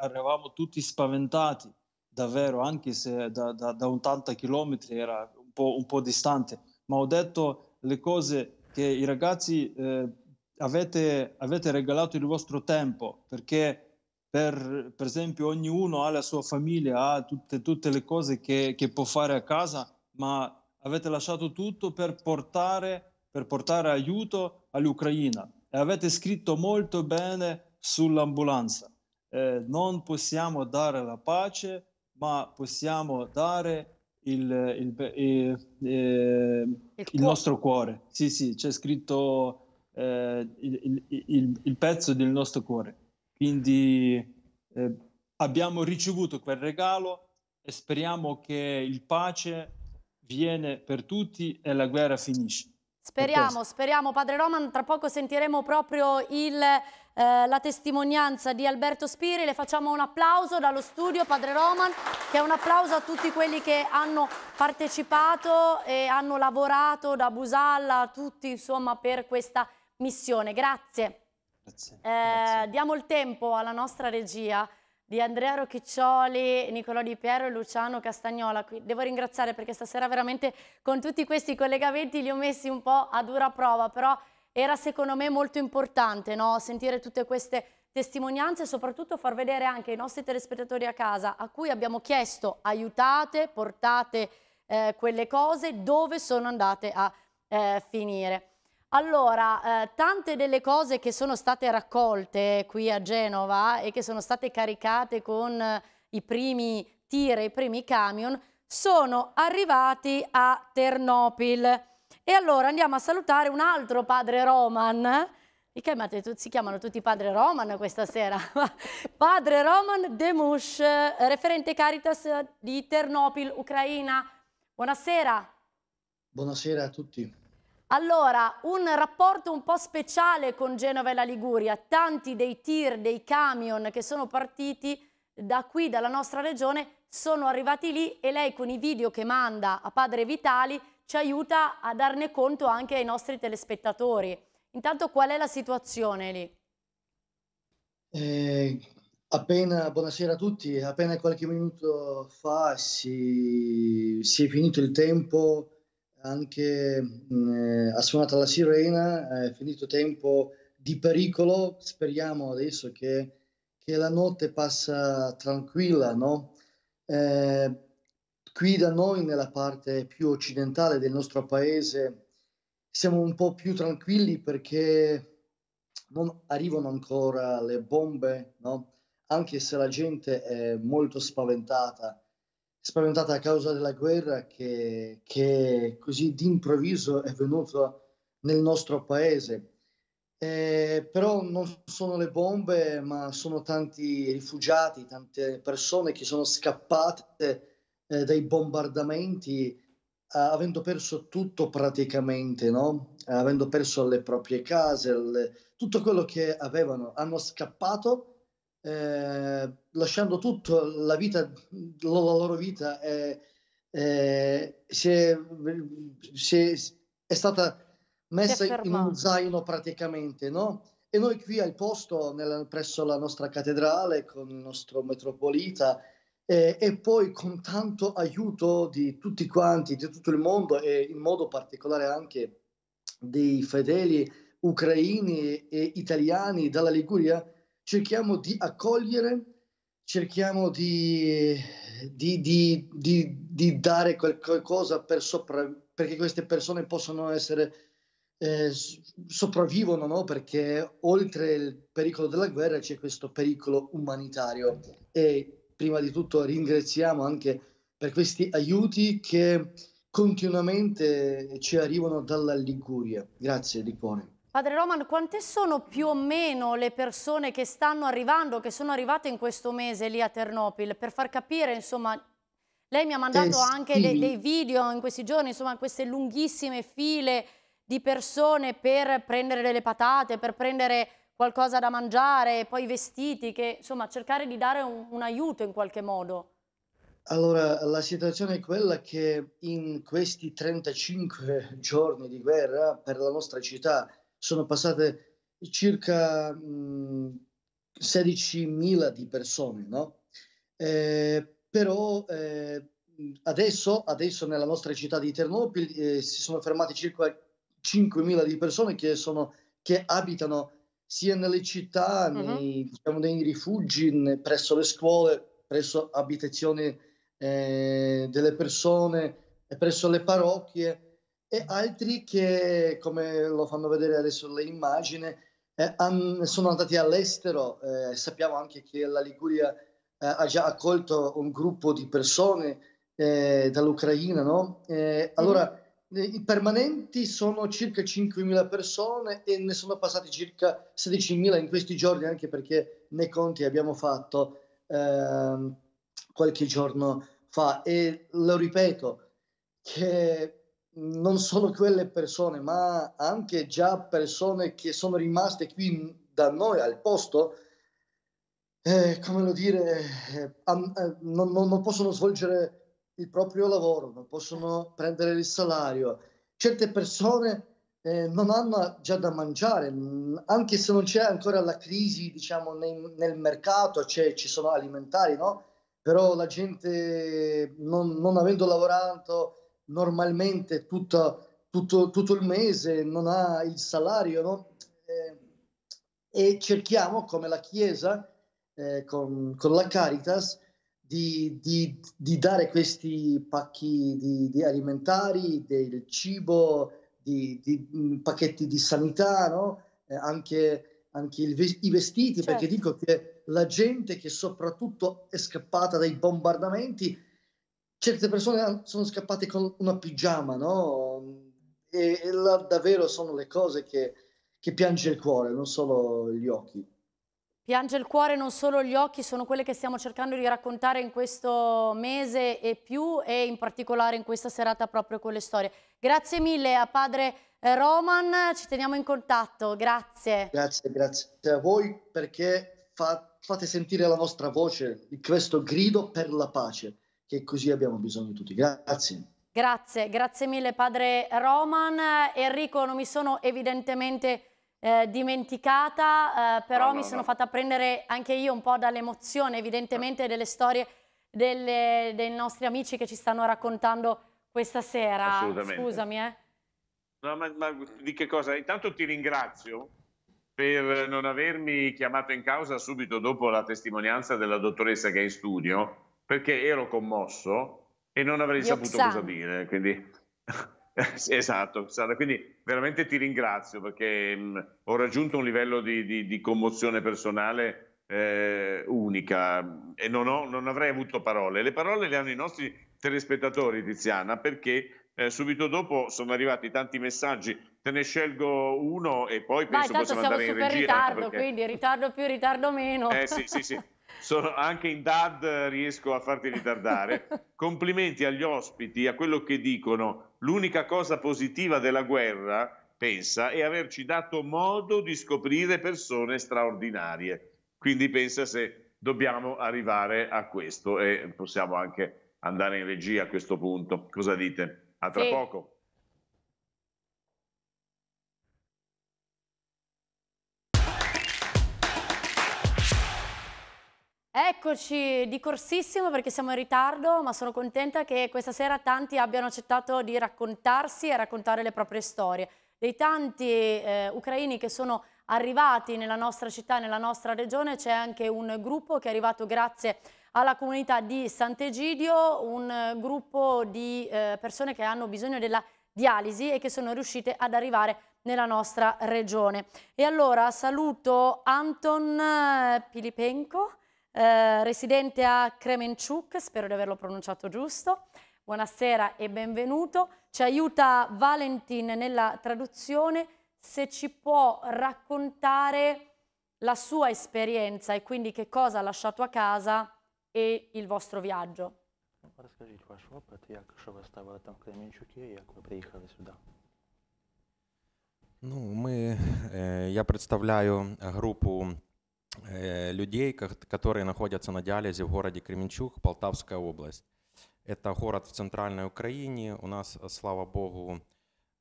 eravamo tutti spaventati, davvero, anche se da, da, da 80 km era un po', un po', distante, ma ho detto le cose che i ragazzi eh, avete, avete regalato il vostro tempo, perché per, per, esempio ognuno ha la sua famiglia, ha tutte, tutte le cose che, che, può fare a casa, ma avete lasciato tutto per portare, per portare aiuto all'Ucraina avete scritto molto bene sull'ambulanza. Eh, non possiamo dare la pace, ma possiamo dare il, il, eh, eh, il, il cuore. nostro cuore. Sì, sì, c'è scritto eh, il, pezzo del nostro cuore. Quindi eh, abbiamo ricevuto quel regalo e speriamo che il pace viene per tutti e la guerra finisce. Speriamo, speriamo. Padre Roman, tra poco sentiremo proprio il, eh, la testimonianza di Alberto Spiri. Le facciamo un applauso dallo studio, Padre Roman, che è un applauso a tutti quelli che hanno partecipato e hanno lavorato da Busalla, a tutti insomma per questa missione. Grazie. Grazie. Eh, Grazie. Diamo il tempo alla nostra regia di Andrea Rocchiccioli, Nicolò Di Piero e Luciano Castagnola. Devo ringraziare perché stasera veramente con tutti questi collegamenti li ho messi un po' a dura prova, però era secondo me molto importante no? sentire tutte queste testimonianze e soprattutto far vedere anche i nostri telespettatori a casa a cui abbiamo chiesto aiutate, portate eh, quelle cose, dove sono andate a eh, finire. Allora, eh, tante delle cose che sono state raccolte qui a Genova e che sono state caricate con eh, i primi tir, i primi camion, sono arrivati a Ternopil. E allora andiamo a salutare un altro padre Roman. Mi chiamate, si chiamano tutti padre Roman questa sera. padre Roman Demush, referente Caritas eh, di Ternopil, Ucraina. Buonasera. Buonasera a tutti. Allora, un rapporto un po' speciale con Genova e la Liguria. Tanti dei tir, dei camion che sono partiti da qui, dalla nostra regione, sono arrivati lì e lei con i video che manda a Padre Vitali ci aiuta a darne conto anche ai nostri telespettatori. Intanto qual è la situazione lì? Eh, appena, buonasera a tutti, appena qualche minuto fa si, si è finito il tempo anche mh, mm, eh, ha suonato la sirena, è finito tempo di pericolo, speriamo adesso che, che la notte passa tranquilla, no? Eh, qui da noi, nella parte più occidentale del nostro paese, siamo un po' più tranquilli perché non arrivano ancora le bombe, no? anche se la gente è molto spaventata spaventata a causa della guerra che, che così d'improvviso è venuta nel nostro paese. Eh, però non sono le bombe, ma sono tanti rifugiati, tante persone che sono scappate eh, dai bombardamenti, eh, avendo perso tutto praticamente, no? Eh, avendo perso le proprie case, le... tutto quello che avevano. Hanno scappato eh, lasciando tutto la, vita, la loro vita eh, eh, si, è, si, è, è, stata messa è in un zaino praticamente, no? E noi qui al posto, nella, presso la nostra cattedrale, con il nostro metropolita, e poi con tanto aiuto di tutti quanti, di tutto il mondo e in modo particolare anche dei fedeli ucraini e italiani dalla Liguria, cerchiamo di accogliere, cerchiamo di, di, di, di dare qualcosa per sopra, perché queste persone possono essere eh, sopravvivono, no? perché oltre il pericolo della guerra c'è questo pericolo umanitario. E prima di tutto ringraziamo anche per questi aiuti che continuamente ci arrivano dalla Liguria. Grazie di cuore. Padre Roman, quante sono più o meno le persone che stanno arrivando, che sono arrivate in questo mese lì a Ternopil, per far capire, insomma, lei mi ha mandato eh, sì. anche dei, dei video in questi giorni, insomma, queste lunghissime file di persone per prendere delle patate, per prendere qualcosa da mangiare, poi vestiti, che insomma cercare di dare un, un aiuto in qualche modo. Allora, la situazione è quella che in questi 35 giorni di guerra per la nostra città sono passate circa mh, 16.000 di persone, no? Eh, però eh, adesso, adesso, nella nostra città di Ternopil eh, si sono fermate circa 5.000 di persone che, sono, che abitano sia nelle città, mm-hmm. nei, uh-huh. diciamo, nei rifugi, ne, presso le scuole, presso abitazioni eh, delle persone, presso le parrocchie e altri che, come lo fanno vedere adesso le immagini, eh, sono andati all'estero. Eh, sappiamo anche che la Liguria eh, ha già accolto un gruppo di persone eh, dall'Ucraina, no? Eh, allora, mhm. i permanenti sono circa 5.000 persone e ne sono passati circa 16.000 in questi giorni, anche perché nei conti abbiamo fatto ehm, qualche giorno fa. E lo ripeto, che non solo quelle persone, ma anche già persone che sono rimaste qui da noi al posto, eh, come lo dire, eh, eh, non, non, possono svolgere il proprio lavoro, non possono prendere il salario. Certe persone eh, non hanno già da mangiare, mm, anche se non c'è ancora la crisi, diciamo, nei, nel mercato, cioè, ci sono alimentari, no? Però la gente non, non avendo lavorato normalmente tutta, tutto, tutto, il mese, non ha il salario, no? eh, e cerchiamo, come la Chiesa, eh, con, con, la Caritas, di, di, di dare questi pacchi di, di alimentari, del cibo, di, mm, pacchetti di sanità, no? eh, anche, anche il, i vestiti, certo. perché dico che la gente che soprattutto è scappata dai bombardamenti certe persone sono scappate con una pigiama, no? E, e là davvero sono le cose che, che piange il cuore, non solo gli occhi. Piange il cuore, non solo gli occhi, sono quelle che stiamo cercando di raccontare in questo mese e più e in particolare in questa serata proprio con le storie. Grazie mille a padre eh, Roman, ci teniamo in contatto, grazie. Grazie, grazie a voi perché fa, fate sentire la vostra voce, questo grido per la pace che così abbiamo bisogno di tutti. Grazie. Grazie, grazie mille padre Roman. Enrico, non mi sono evidentemente eh, dimenticata, eh, però no, no, mi sono no. fatta prendere anche io un po' dall'emozione, evidentemente, delle storie delle, dei nostri amici che ci stanno raccontando questa sera. Scusami, eh. No, ma, ma di che cosa? Intanto ti ringrazio per non avermi chiamato in causa subito dopo la testimonianza della dottoressa che è in studio perché ero commosso e non avrei Yoksan. saputo cosa dire. Quindi... esatto, Sara, quindi veramente ti ringrazio perché mh, mm, ho raggiunto un livello di, di, di commozione personale eh, unica mm, e non, ho, non, avrei avuto parole. Le parole le hanno i nostri telespettatori, Tiziana, perché eh, subito dopo sono arrivati tanti messaggi. Te ne scelgo uno e poi penso Vai, tanto possiamo andare in regia. Ma siamo super ritardo, perché... quindi ritardo più, ritardo meno. Eh sì, sì, sì. sono anche in DAD eh, riesco a farti ritardare. Complimenti agli ospiti, a quello che dicono. L'unica cosa positiva della guerra, pensa, è averci dato modo di scoprire persone straordinarie. Quindi pensa se dobbiamo arrivare a questo e possiamo anche andare in regia a questo punto. Cosa dite? A tra sì. poco. Eccoci di corsissimo perché siamo in ritardo, ma sono contenta che questa sera tanti abbiano accettato di raccontarsi e raccontare le proprie storie. Dei tanti eh, ucraini che sono arrivati nella nostra città, nella nostra regione, c'è anche un gruppo che è arrivato grazie alla comunità di Sant'Egidio, un gruppo di eh, persone che hanno bisogno della dialisi e che sono riuscite ad arrivare nella nostra regione. E allora saluto Anton eh, Pilipenko, eh, residente a Kremenchuk, spero di averlo pronunciato giusto. Buonasera e benvenuto. Ci aiuta Valentin nella traduzione se ci può raccontare la sua esperienza e quindi che cosa ha lasciato a casa e il vostro viaggio. Расскажите ваш опыт, як, що ви ставили там в Кременчуке, як ви приїхали сюди? Ну, ми, э, я представляю групу Э, людей, которые находятся на диализе в городе Кременчуг, Полтавская область. Это город в центральной Украине. У нас, э, слава богу,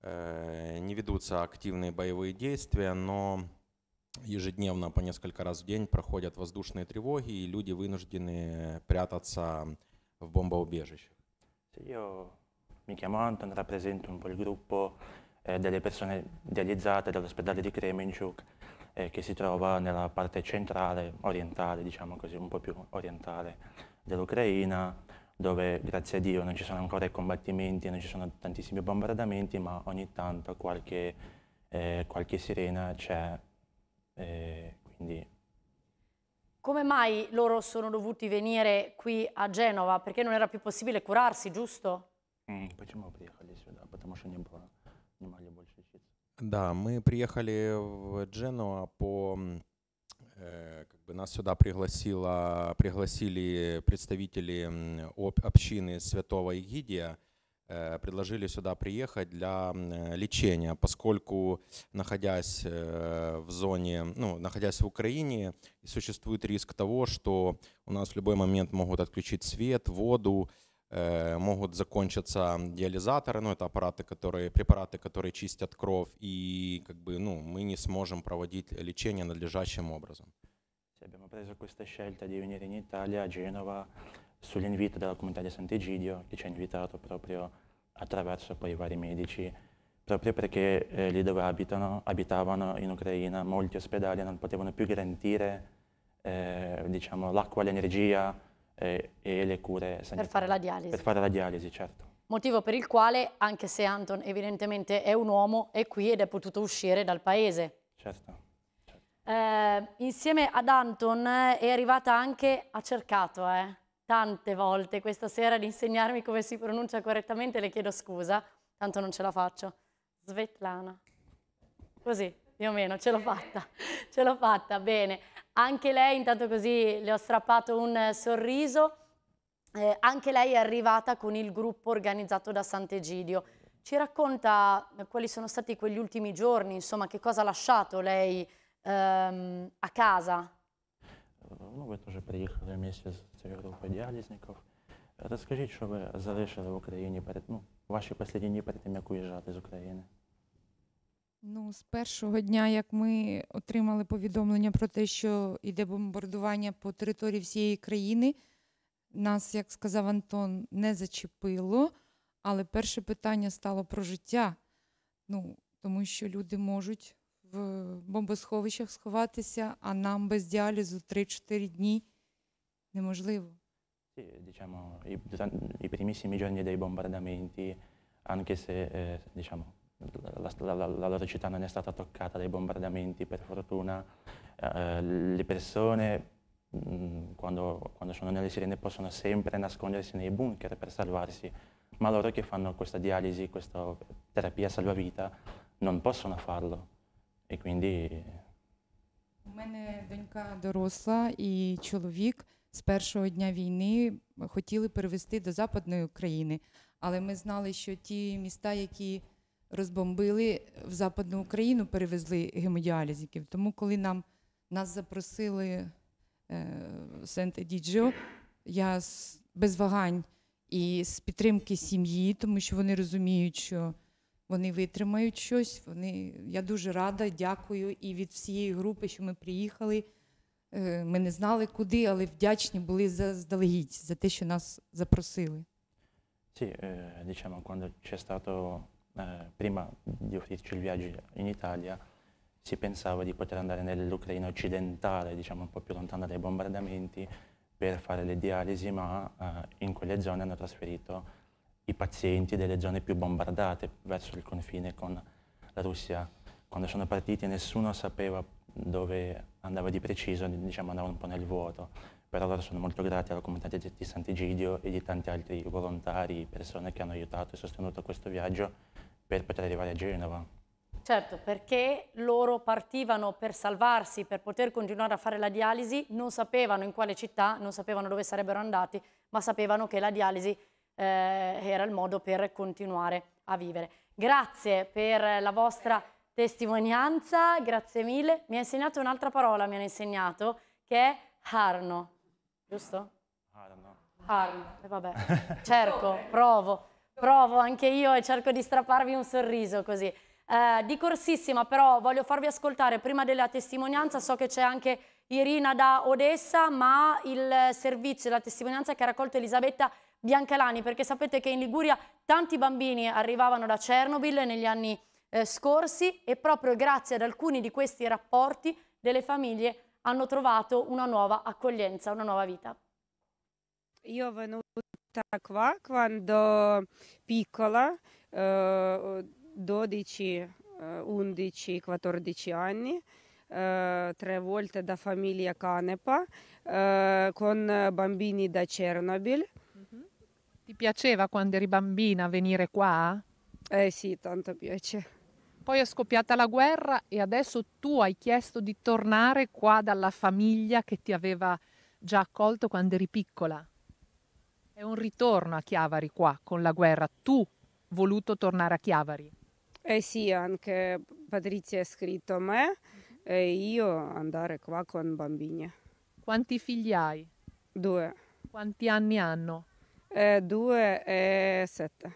э, не ведутся активные боевые действия, но ежедневно по несколько раз в день проходят воздушные тревоги, и люди вынуждены прятаться в бомбоубежищах. Я mi chiamo Anton, rappresento un po' il gruppo delle persone idealizzate dall'ospedale di Kremenchuk. eh, che si trova nella parte centrale, orientale, diciamo così, un po' più orientale dell'Ucraina, dove grazie a Dio non ci sono ancora i combattimenti, non ci sono tantissimi bombardamenti, ma ogni tanto qualche, eh, qualche sirena c'è. Eh, quindi... Come mai loro sono dovuti venire qui a Genova? Perché non era più possibile curarsi, giusto? Mm, почему приехали сюда? Потому что не было, не могли больше. Да, мы приехали в Дженуа по э, как бы нас сюда пригласила, пригласили представители общины Святого Игидия, э, предложили сюда приехать для лечения, поскольку, находясь э, в зоне, ну, находясь в Украине, существует риск того, что у нас в любой момент могут отключить свет, воду, Э, могут закончиться диализаторы, ну это аппараты, которые, препараты, которые чистят кровь, и как бы, ну, мы не сможем проводить лечение надлежащим образом. Abbiamo preso questa scelta di venire in Italia, a Genova, sull'invito della comunità di Sant'Egidio, che ci ha invitato proprio attraverso poi i vari medici, proprio perché eh, lì dove abitano, abitavano in Ucraina molti ospedali non potevano più garantire eh, diciamo, l'acqua, l'energia, e, e le cure sanitarie. Per fare la dialisi. Per fare la dialisi, certo. Motivo per il quale, anche se Anton evidentemente è un uomo, è qui ed è potuto uscire dal paese. Certo. certo. Eh, insieme ad Anton è arrivata anche, ha cercato eh, tante volte questa sera di insegnarmi come si pronuncia correttamente, le chiedo scusa, tanto non ce la faccio. Svetlana. Così, più o meno, ce l'ho fatta, ce l'ho fatta, bene. Anche lei, intanto così le ho strappato un eh, sorriso, eh, anche lei è arrivata con il gruppo organizzato da Sant'Egidio. Ci racconta eh, quali sono stati quegli ultimi giorni, insomma, che cosa ha lasciato lei ehm, a casa? Много теж приїхали вместе з цією групою діалізників. Розкажіть, що ви залишили в Україні перед ну, ваші останні дні перед тим, як уїжджати з України? Ну, з першого дня, як ми отримали повідомлення про те, що йде бомбардування по території всієї країни, нас, як сказав Антон, не зачепило. Але перше питання стало про життя. Ну, тому що люди можуть в бомбосховищах сховатися, а нам без діалізу 3-4 дні неможливо. Diciamo, i, i primissimi giorni dei bombardamenti, anche se eh, diciamo, la, loro città non è stata toccata dai bombardamenti, per fortuna. Eh, le persone, mh, quando, quando, sono nelle sirene, possono sempre nascondersi nei bunker per salvarsi, ma loro che fanno questa dialisi, questa terapia salvavita, non possono farlo. E quindi... У мене донька доросла і чоловік з першого дня війни хотіли перевезти до Западної України, але ми знали, що ті міста, які розбомбили в Западну Україну, перевезли гемодіалізників. Тому, коли нам нас запросили е, в сент едіджіо я без вагань і з підтримки сім'ї, тому що вони розуміють, що вони витримають щось. Вони, Я дуже рада, дякую і від всієї групи, що ми приїхали. Е, ми не знали куди, але вдячні були заздалегідь за те, що нас запросили. Sì, eh, diciamo quando c'è stato eh, prima di offrirci il viaggio in Italia, si pensava di poter andare nell'Ucraina occidentale, diciamo un po' più lontana dai bombardamenti, per fare le dialisi, ma eh, in quelle zone hanno trasferito i pazienti delle zone più bombardate verso il confine con la Russia. Quando sono partiti nessuno sapeva dove andava di preciso, diciamo andava un po' nel vuoto per loro sono molto grati alla comunità di Sant'Egidio e di tanti altri volontari, persone che hanno aiutato e sostenuto questo viaggio per poter arrivare a Genova. Certo, perché loro partivano per salvarsi, per poter continuare a fare la dialisi, non sapevano in quale città, non sapevano dove sarebbero andati, ma sapevano che la dialisi eh, era il modo per continuare a vivere. Grazie per la vostra testimonianza, grazie mille. Mi ha insegnato un'altra parola, mi hanno insegnato, che è Harno giusto? Harm, e eh, vabbè, cerco, provo, provo anche io e cerco di strapparvi un sorriso così. Eh, di corsissima però voglio farvi ascoltare prima della testimonianza, so che c'è anche Irina da Odessa, ma il servizio, la testimonianza che ha raccolto Elisabetta Biancalani, perché sapete che in Liguria tanti bambini arrivavano da Chernobyl negli anni eh, scorsi e proprio grazie ad alcuni di questi rapporti delle famiglie hanno trovato una nuova accoglienza, una nuova vita. Io venuta qua quando piccola, eh, 12, 11, 14 anni, eh, tre volte da famiglia Canepa, eh, con bambini da Chernobyl. Mhm. Ti piaceva quando eri bambina venire qua? Eh sì, tanto piace. Poi è scoppiata la guerra e adesso tu hai chiesto di tornare qua dalla famiglia che ti aveva già accolto quando eri piccola. È un ritorno a Chiavari qua con la guerra. Tu hai voluto tornare a Chiavari. Eh sì, anche Patrizia ha scritto a me e io andare qua con bambini. Quanti figli hai? Due. Quanti anni hanno? Eh, due e sette.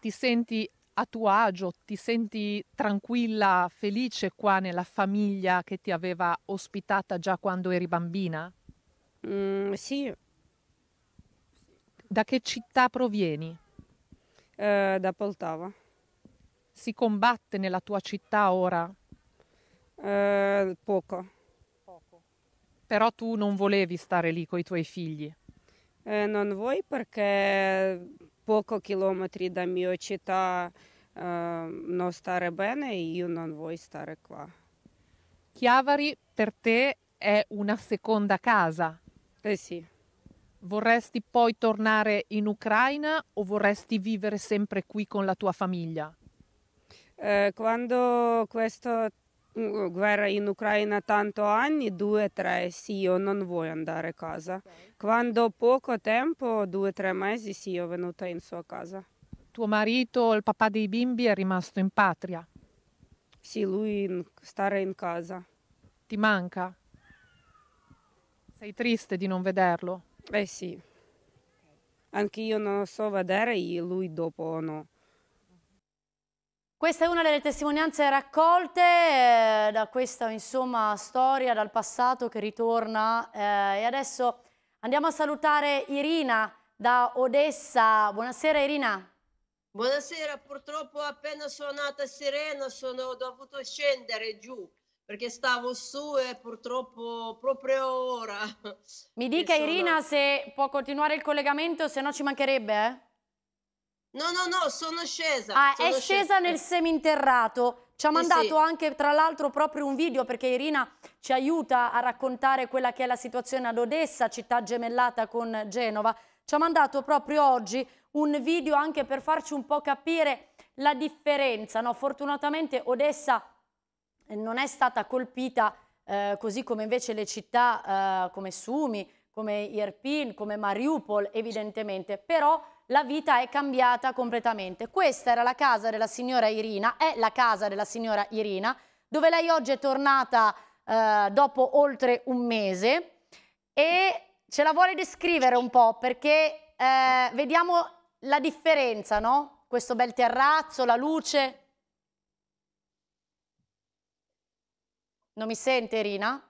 Ti senti a tuo agio, ti senti tranquilla, felice qua nella famiglia che ti aveva ospitata già quando eri bambina? Mm, sì. Da che città provieni? Eh, da Poltava. Si combatte nella tua città ora? Eh, poco. poco. Però tu non volevi stare lì con i tuoi figli? Eh, non vuoi perché poco chilometri da mia città eh, non stare bene e io non voglio stare qua. Chiavari per te è una seconda casa? Eh sì. Vorresti poi tornare in Ucraina o vorresti vivere sempre qui con la tua famiglia? Eh, quando questo guerra in Ucraina tanto anni, due, tre, sì, io non voglio andare a casa. Quando poco tempo, due, tre mesi, sì, io sono venuta in sua casa. Tuo marito, il papà dei bimbi, è rimasto in patria? Sì, lui in, stare in casa. Ti manca? Sei triste di non vederlo? Eh sì. Anche io non so vedere lui dopo o no. Questa è una delle testimonianze raccolte eh, da questa insomma, storia dal passato che ritorna eh, e adesso andiamo a salutare Irina da Odessa. Buonasera Irina. Buonasera, purtroppo appena suonata sirena sono dovuto scendere giù perché stavo su e purtroppo proprio ora. Mi dica sono... Irina se può continuare il collegamento, se no ci mancherebbe. Eh? No, no, no, sono scesa. Ah, sono è scesa, scesa nel eh. seminterrato. Ci ha mandato sì, sì. anche, tra l'altro, proprio un video perché Irina ci aiuta a raccontare quella che è la situazione ad Odessa, città gemellata con Genova. Ci ha mandato proprio oggi un video anche per farci un po' capire la differenza. No? Fortunatamente Odessa eh, non è stata colpita eh, così come invece le città eh, come Sumi, come Irpin, come Mariupol, evidentemente. Però la vita è cambiata completamente. Questa era la casa della signora Irina, è la casa della signora Irina, dove lei oggi è tornata eh, dopo oltre un mese e ce la vuole descrivere un po' perché eh, vediamo la differenza, no? Questo bel terrazzo, la luce. Non mi sente Irina?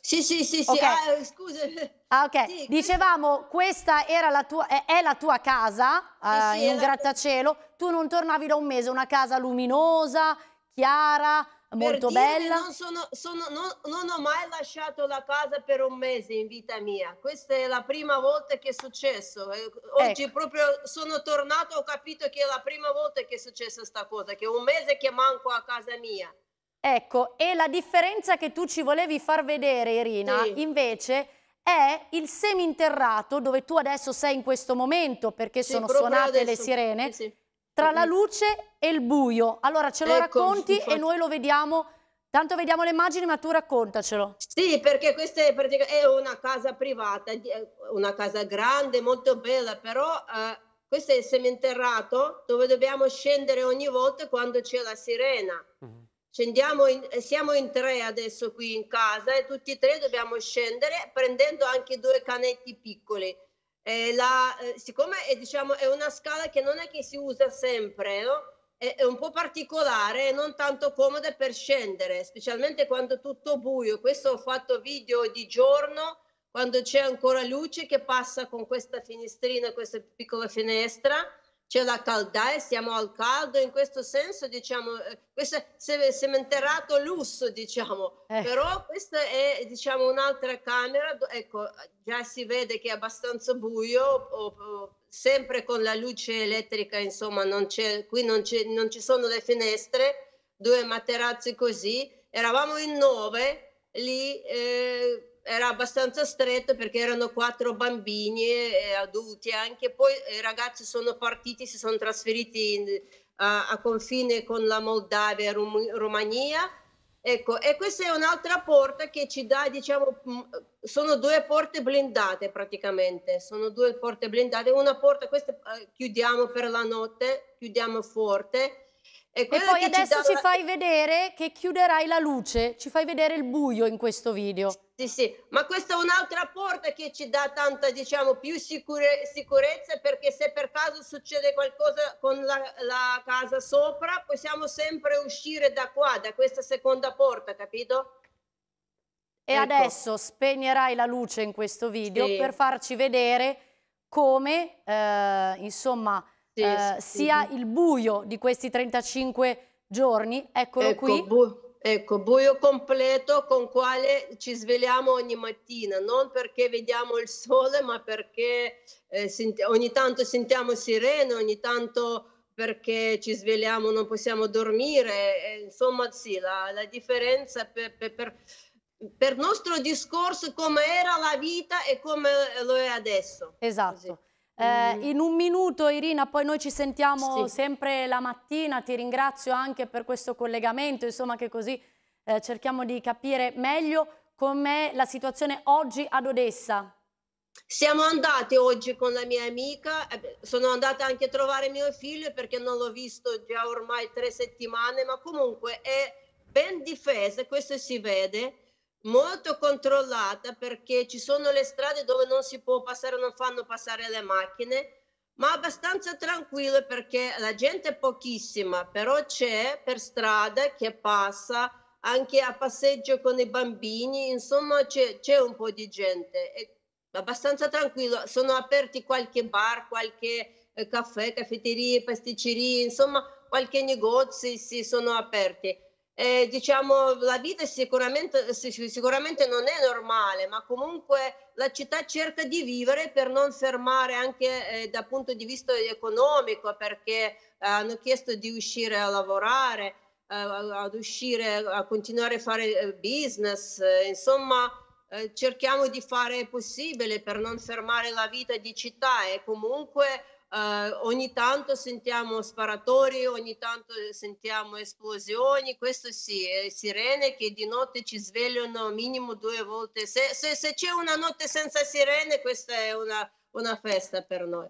Sì, sì, sì, sì. Okay. Ah, scusa. Ah, ok. Sì, Dicevamo, questa era la tua, è, è la tua casa sì, uh, sì, eh, in un grattacielo. Tua... Tu non tornavi da un mese, una casa luminosa, chiara, per molto bella. Non, sono, sono, non, non, ho mai lasciato la casa per un mese in vita mia. Questa è la prima volta che è successo. Eh, oggi ecco. proprio sono tornato, ho capito che è la prima volta che è successa questa cosa, che un mese che manco a casa mia. Ecco, e la differenza che tu ci volevi far vedere, Irina, sì. invece è il seminterrato dove tu adesso sei in questo momento perché sì, sono suonate adesso. le sirene sì, tra la luce e il buio allora ce lo ecco, racconti infatti. e noi lo vediamo tanto vediamo le immagini ma tu raccontacelo sì perché questa è, è una casa privata una casa grande molto bella però eh, questo è il seminterrato dove dobbiamo scendere ogni volta quando c'è la sirena mm -hmm Scendiamo in, eh, siamo in tre adesso qui in casa e tutti e tre dobbiamo scendere prendendo anche due canetti piccoli. Eh, la, eh, siccome è, diciamo, è, una scala che non è che si usa sempre, no? è, è, un po' particolare e non tanto comoda per scendere, specialmente quando è tutto buio. Questo ho fatto video di giorno, quando c'è ancora luce che passa con questa finestrina, questa piccola finestra c'è la caldaia, siamo al caldo, in questo senso diciamo, eh, questo è sementerato lusso diciamo, eh. però questa è diciamo un'altra camera, ecco già si vede che è abbastanza buio, o, o, sempre con la luce elettrica insomma non c'è, qui non, c'è, non ci sono le finestre, due materazzi così, eravamo in nove lì... Eh, era abbastanza stretto perché erano quattro bambini e eh, adulti anche, poi eh, i ragazzi sono partiti, si sono trasferiti in, a, a, confine con la Moldavia Rum- Romania. Ecco, e questa è un'altra porta che ci dà, diciamo, mm, sono due porte blindate praticamente, sono due porte blindate, una porta, questa eh, chiudiamo per la notte, chiudiamo forte, e, e poi adesso ci, dà... ci, fai vedere che chiuderai la luce, ci fai vedere il buio in questo video. Sì, sì, ma questa è un'altra porta che ci dà tanta, diciamo, più sicure, sicurezza perché se per caso succede qualcosa con la, la, casa sopra, possiamo sempre uscire da qua, da questa seconda porta, capito? E ecco. adesso spegnerai la luce in questo video sì. per farci vedere come, eh, insomma, sì, eh, sia il buio di questi 35 giorni, eccolo ecco, qui Ecco, buio completo con quale ci svegliamo ogni mattina, non perché vediamo il sole, ma perché eh, senti- ogni tanto sentiamo sirene, ogni tanto perché ci svegliamo non possiamo dormire. E, insomma, sì, la, la differenza per, per, per, per nostro discorso come era la vita e come lo è adesso. Esatto. Così. Eh, mm. in un minuto Irina, poi noi ci sentiamo sì. sempre la mattina, ti ringrazio anche per questo collegamento, insomma che così eh, cerchiamo di capire meglio com'è la situazione oggi ad Odessa. Siamo andate oggi con la mia amica, eh, sono andata anche a trovare mio figlio perché non l'ho visto già ormai tre settimane, ma comunque è ben difesa, questo si vede molto controllata perché ci sono le strade dove non si può passare, non fanno passare le macchine, ma abbastanza tranquillo perché la gente è pochissima, però c'è per strada che passa anche a passeggio con i bambini, insomma c'è, c'è un po' di gente, è abbastanza tranquillo, sono aperti qualche bar, qualche eh, caffè, caffetterie, pasticcerie, insomma qualche negozio si sono aperti eh, diciamo, la vita sicuramente, sicuramente non è normale, ma comunque la città cerca di vivere per non fermare anche eh, dal punto di vista economico, perché eh, hanno chiesto di uscire a lavorare, eh, ad uscire, a continuare a fare eh, business, eh, insomma cerchiamo di fare il possibile per non fermare la vita di città e comunque eh, ogni tanto sentiamo sparatori, ogni tanto sentiamo esplosioni, questo sì, eh, sirene che di notte ci svegliano minimo due volte. Se, se, se c'è una notte senza sirene, questa è una, una festa per noi.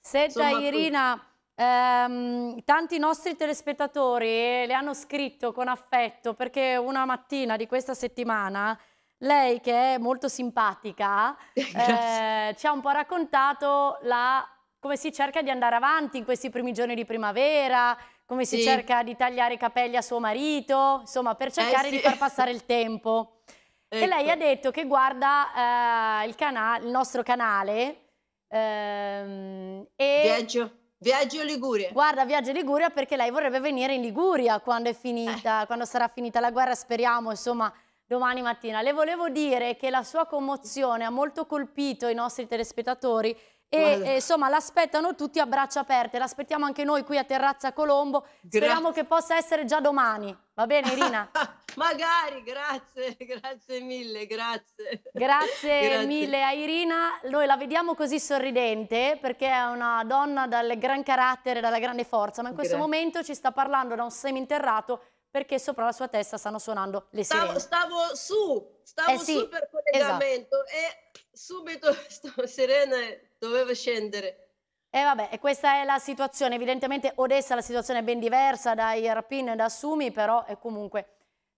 Senta Irina, ehm, tanti nostri telespettatori le hanno scritto con affetto perché una mattina di questa settimana lei che è molto simpatica eh, ci ha un po' raccontato la come si cerca di andare avanti in questi primi giorni di primavera, come si sì. cerca di tagliare i capelli a suo marito, insomma per eh, cercare eh sì. di far passare il tempo. Ecco. E lei ha detto che guarda eh, il, il, nostro canale. Ehm, e Viaggio. Viaggio Liguria. Guarda Viaggio Liguria perché lei vorrebbe venire in Liguria quando, finita, eh. quando sarà finita la guerra, speriamo, insomma, domani mattina. Le volevo dire che la sua commozione ha molto colpito i nostri telespettatori e, e insomma l'aspettano tutti a braccia aperte, l'aspettiamo anche noi qui a Terrazza Colombo, speriamo che possa essere già domani, va bene Irina? Magari, grazie, grazie mille, grazie. grazie. Grazie, mille a Irina, noi la vediamo così sorridente perché è una donna dal gran carattere, dalla grande forza, ma in questo grazie. momento ci sta parlando da un seminterrato perché sopra la sua testa stanno suonando le sirene. Stavo, stavo su, stavo eh sì, su per collegamento esatto. e subito Serena doveva scendere. E eh vabbè, questa è la situazione. Evidentemente Odessa la situazione è ben diversa da Irpin e da Sumi, però eh, comunque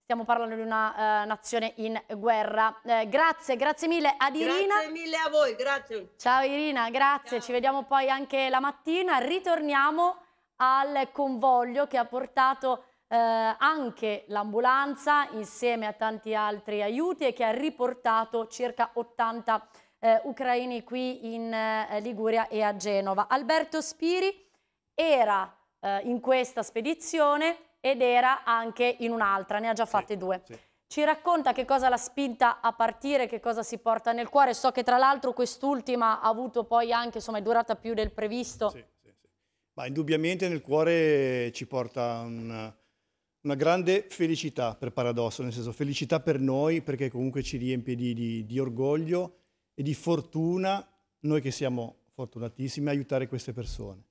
stiamo parlando di una uh, nazione in guerra. Eh, grazie, grazie mille ad Irina. Grazie mille a voi, grazie. Ciao Irina, grazie. Ciao. Ci vediamo poi anche la mattina. Ritorniamo al convoglio che ha portato eh, anche l'ambulanza insieme a tanti altri aiuti e che ha riportato circa 80 eh, ucraini qui in eh, Liguria e a Genova. Alberto Spiri era eh, in questa spedizione ed era anche in un'altra, ne ha già fatte sì, due. Sì. Ci racconta che cosa l'ha spinta a partire, che cosa si porta nel cuore. So che tra l'altro quest'ultima ha avuto poi anche, insomma, è durata più del previsto. Sì, Ma indubbiamente nel cuore ci porta un, una grande felicità per paradosso, nel senso felicità per noi perché comunque ci riempie di, di, di orgoglio e di fortuna, noi che siamo fortunatissimi, aiutare queste persone.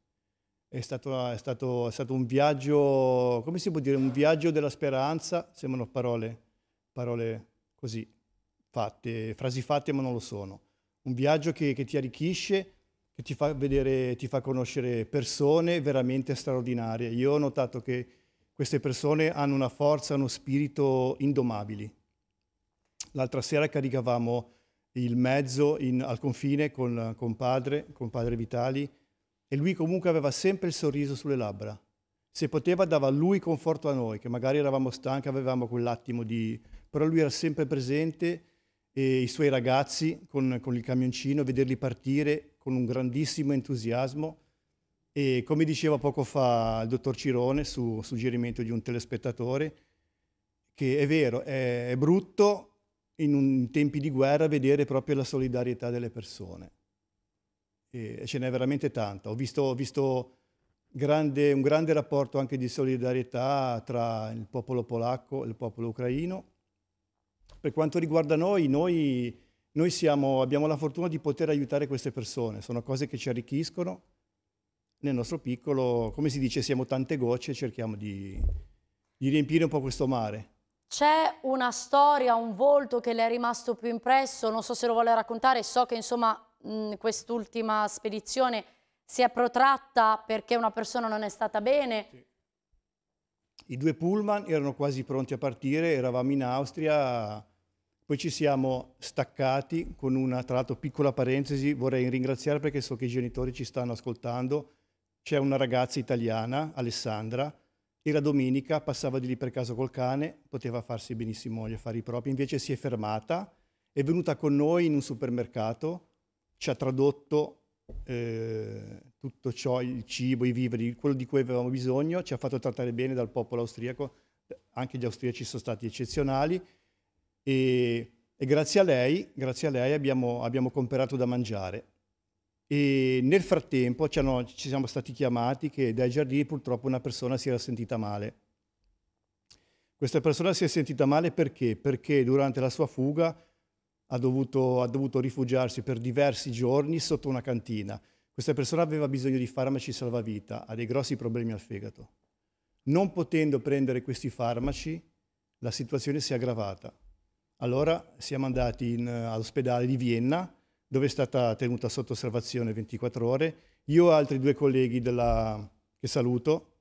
È stato, è, stato, è stato, un viaggio, come si può dire, un viaggio della speranza, sembrano parole, parole così fatte, frasi fatte ma non lo sono. Un viaggio che, che ti arricchisce, che ti fa, vedere, ti fa conoscere persone veramente straordinarie. Io ho notato che queste persone hanno una forza, uno spirito indomabili. L'altra sera caricavamo il mezzo in, al confine con, con, padre, con padre Vitali, e lui comunque aveva sempre il sorriso sulle labbra. Se poteva dava lui conforto a noi, che magari eravamo stanchi, avevamo quell'attimo di... però lui era sempre presente e i suoi ragazzi con, con il camioncino, vederli partire con un grandissimo entusiasmo, e come diceva poco fa il dottor Cirone su suggerimento di un telespettatore, che è vero, è, è brutto in, un, in, tempi di guerra vedere proprio la solidarietà delle persone. E ce n'è veramente tanta. Ho visto, ho visto grande, un grande rapporto anche di solidarietà tra il popolo polacco e il popolo ucraino. Per quanto riguarda noi, noi, noi siamo, abbiamo la fortuna di poter aiutare queste persone. Sono cose che ci arricchiscono nel nostro piccolo, come si dice, siamo tante gocce e cerchiamo di, di riempire un po' questo mare. C'è una storia, un volto che le è rimasto più impresso, non so se lo vuole raccontare, so che insomma quest'ultima spedizione si è protratta perché una persona non è stata bene. Sì. I due pullman erano quasi pronti a partire, eravamo in Austria, poi ci siamo staccati con una, tra l'altro piccola parentesi, vorrei ringraziare perché so che i genitori ci stanno ascoltando, c'è una ragazza italiana, Alessandra, era domenica, passava di lì per caso col cane, poteva farsi benissimo gli affari propri, invece si è fermata, è venuta con noi in un supermercato, ci ha tradotto eh, tutto ciò, il cibo, i viveri, quello di cui avevamo bisogno, ci ha fatto trattare bene dal popolo austriaco, anche gli austriaci sono stati eccezionali e, e grazie a lei, grazie a lei abbiamo, abbiamo comprato da mangiare. E nel frattempo ci siamo stati chiamati che dai giardini purtroppo una persona si era sentita male. Questa persona si è sentita male perché? Perché durante la sua fuga ha dovuto, ha dovuto rifugiarsi per diversi giorni sotto una cantina. Questa persona aveva bisogno di farmaci salvavita, ha dei grossi problemi al fegato. Non potendo prendere questi farmaci, la situazione si è aggravata. Allora siamo andati in, eh, all'ospedale di Vienna dove è stata tenuta sotto osservazione 24 ore. Io e altri due colleghi della, che saluto,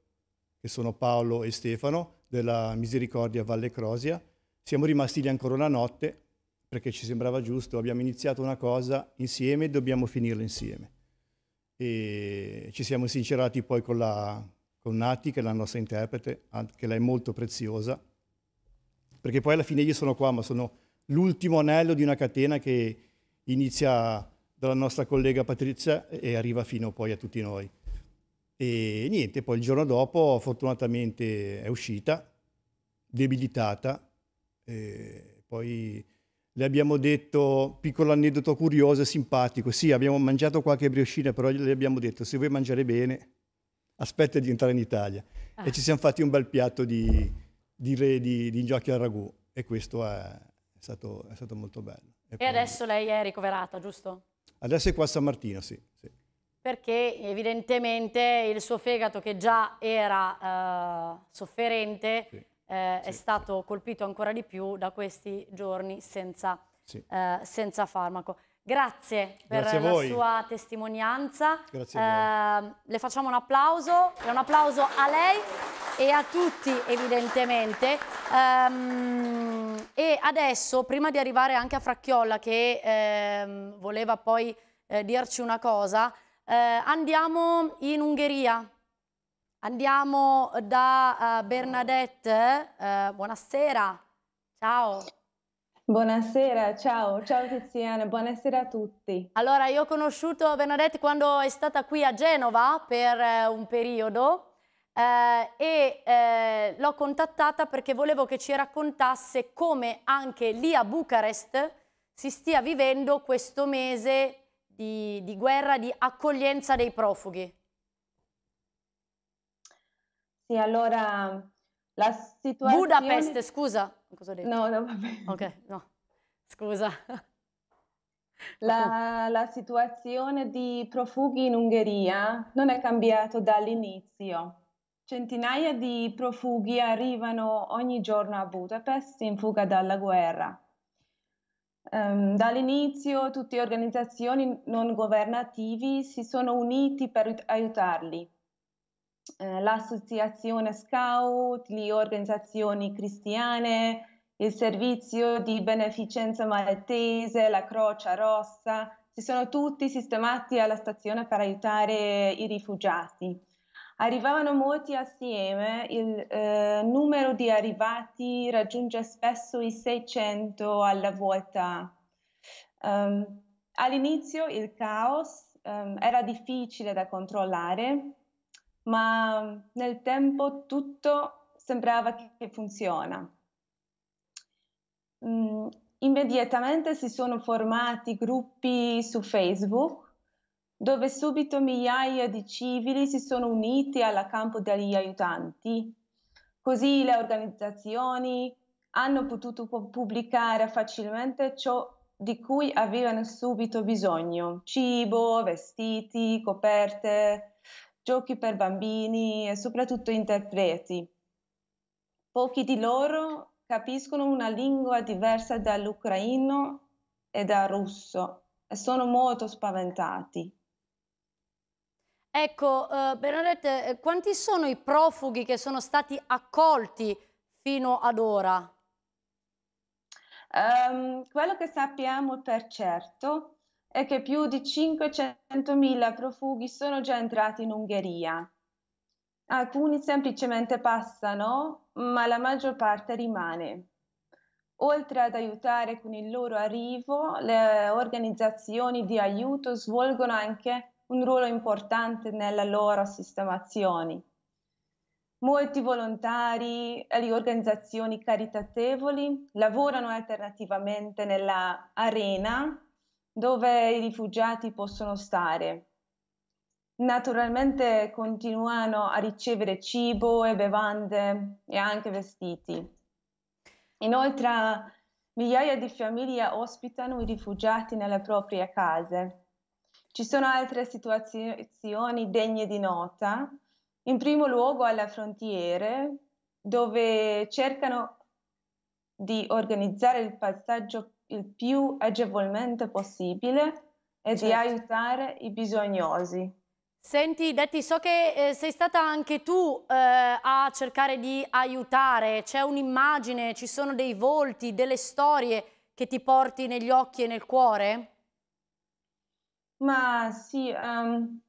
che sono Paolo e Stefano, della Misericordia Valle Crosia, siamo rimasti lì ancora una notte perché ci sembrava giusto, abbiamo iniziato una cosa insieme e dobbiamo finirla insieme. E ci siamo sincerati poi con, la, con Nati, che è la nostra interprete, che lei è molto preziosa, perché poi alla fine io sono qua, ma sono l'ultimo anello di una catena che inizia dalla nostra collega Patrizia e arriva fino poi a tutti noi. E niente, poi il giorno dopo fortunatamente è uscita, debilitata, poi le abbiamo detto, piccolo aneddoto curioso e simpatico, sì abbiamo mangiato qualche brioscina, però le abbiamo detto se vuoi mangiare bene aspetta di entrare in Italia. Ah. E ci siamo fatti un bel piatto di, di, di, di, di al ragù e questo è stato, è stato molto bello. E, e adesso lei è ricoverata, giusto? Adesso è qua a stamattina, sì. sì. Perché evidentemente il suo fegato che già era eh, sofferente sì. Eh, sì. è stato colpito ancora di più da questi giorni senza, eh, senza farmaco. Grazie, Grazie per la sua testimonianza. Grazie a voi. Eh, le facciamo un applauso, un applauso a lei e a tutti evidentemente. Um, e adesso, prima di arrivare anche a Fracchiolla che eh, voleva poi eh, dirci una cosa, eh, andiamo in Ungheria. Andiamo da eh, Bernadette. Eh, buonasera, ciao. Buonasera, ciao, ciao Tiziana, buonasera a tutti. Allora, io ho conosciuto Bernadette quando è stata qui a Genova per eh, un periodo eh, e eh, l'ho contattata perché volevo che ci raccontasse come anche lì a Bucarest si stia vivendo questo mese di, di guerra, di accoglienza dei profughi. Sì, allora la situazione... Budapest, scusa. Cosa ho detto? No, no, va bene. Ok, no, scusa. La, la, situazione di profughi in Ungheria non è cambiata dall'inizio. Centinaia di profughi arrivano ogni giorno a Budapest in fuga dalla guerra. Um, dall'inizio tutte le organizzazioni non governative si sono unite per aiutarli. Eh, l'Associazione Scout, le organizzazioni cristiane, il servizio di beneficenza maltese, la Croce Rossa, si sono tutti sistemati alla stazione per aiutare i rifugiati. Arrivavano molti assieme, il eh, numero di arrivati raggiunge spesso i 600 alla volta. Um, all'inizio il caos um, era difficile da controllare, ma nel tempo tutto sembrava che funziona. Mm, immediatamente si sono formati gruppi su Facebook dove subito migliaia di civili si sono uniti alla campo degli aiutanti. Così le organizzazioni hanno potuto pubblicare facilmente ciò di cui avevano subito bisogno, cibo, vestiti, coperte, giochi per bambini e soprattutto interpreti. Pochi di loro capiscono una lingua diversa dall'ucraino e dal russo e sono molto spaventati. Ecco, eh, Bernadette, eh, quanti sono i profughi che sono stati accolti fino ad ora? Um, quello che sappiamo per certo è che più di 500.000 profughi sono già entrati in Ungheria. Alcuni semplicemente passano, ma la maggior parte rimane. Oltre ad aiutare con il loro arrivo, le organizzazioni di aiuto svolgono anche un ruolo importante nella loro sistemazione. Molti volontari e organizzazioni caritatevoli lavorano alternativamente nella arena dove i rifugiati possono stare. Naturalmente continuano a ricevere cibo e bevande e anche vestiti. Inoltre migliaia di famiglie ospitano i rifugiati nelle proprie case. Ci sono altre situazioni degne di nota, in primo luogo alle frontiere, dove cercano di organizzare il passaggio il più agevolmente possibile e certo. di aiutare i bisognosi. Senti, Detti, so che eh, sei stata anche tu eh, a cercare di aiutare, c'è un'immagine, ci sono dei volti, delle storie che ti porti negli occhi e nel cuore? Ma sì, um,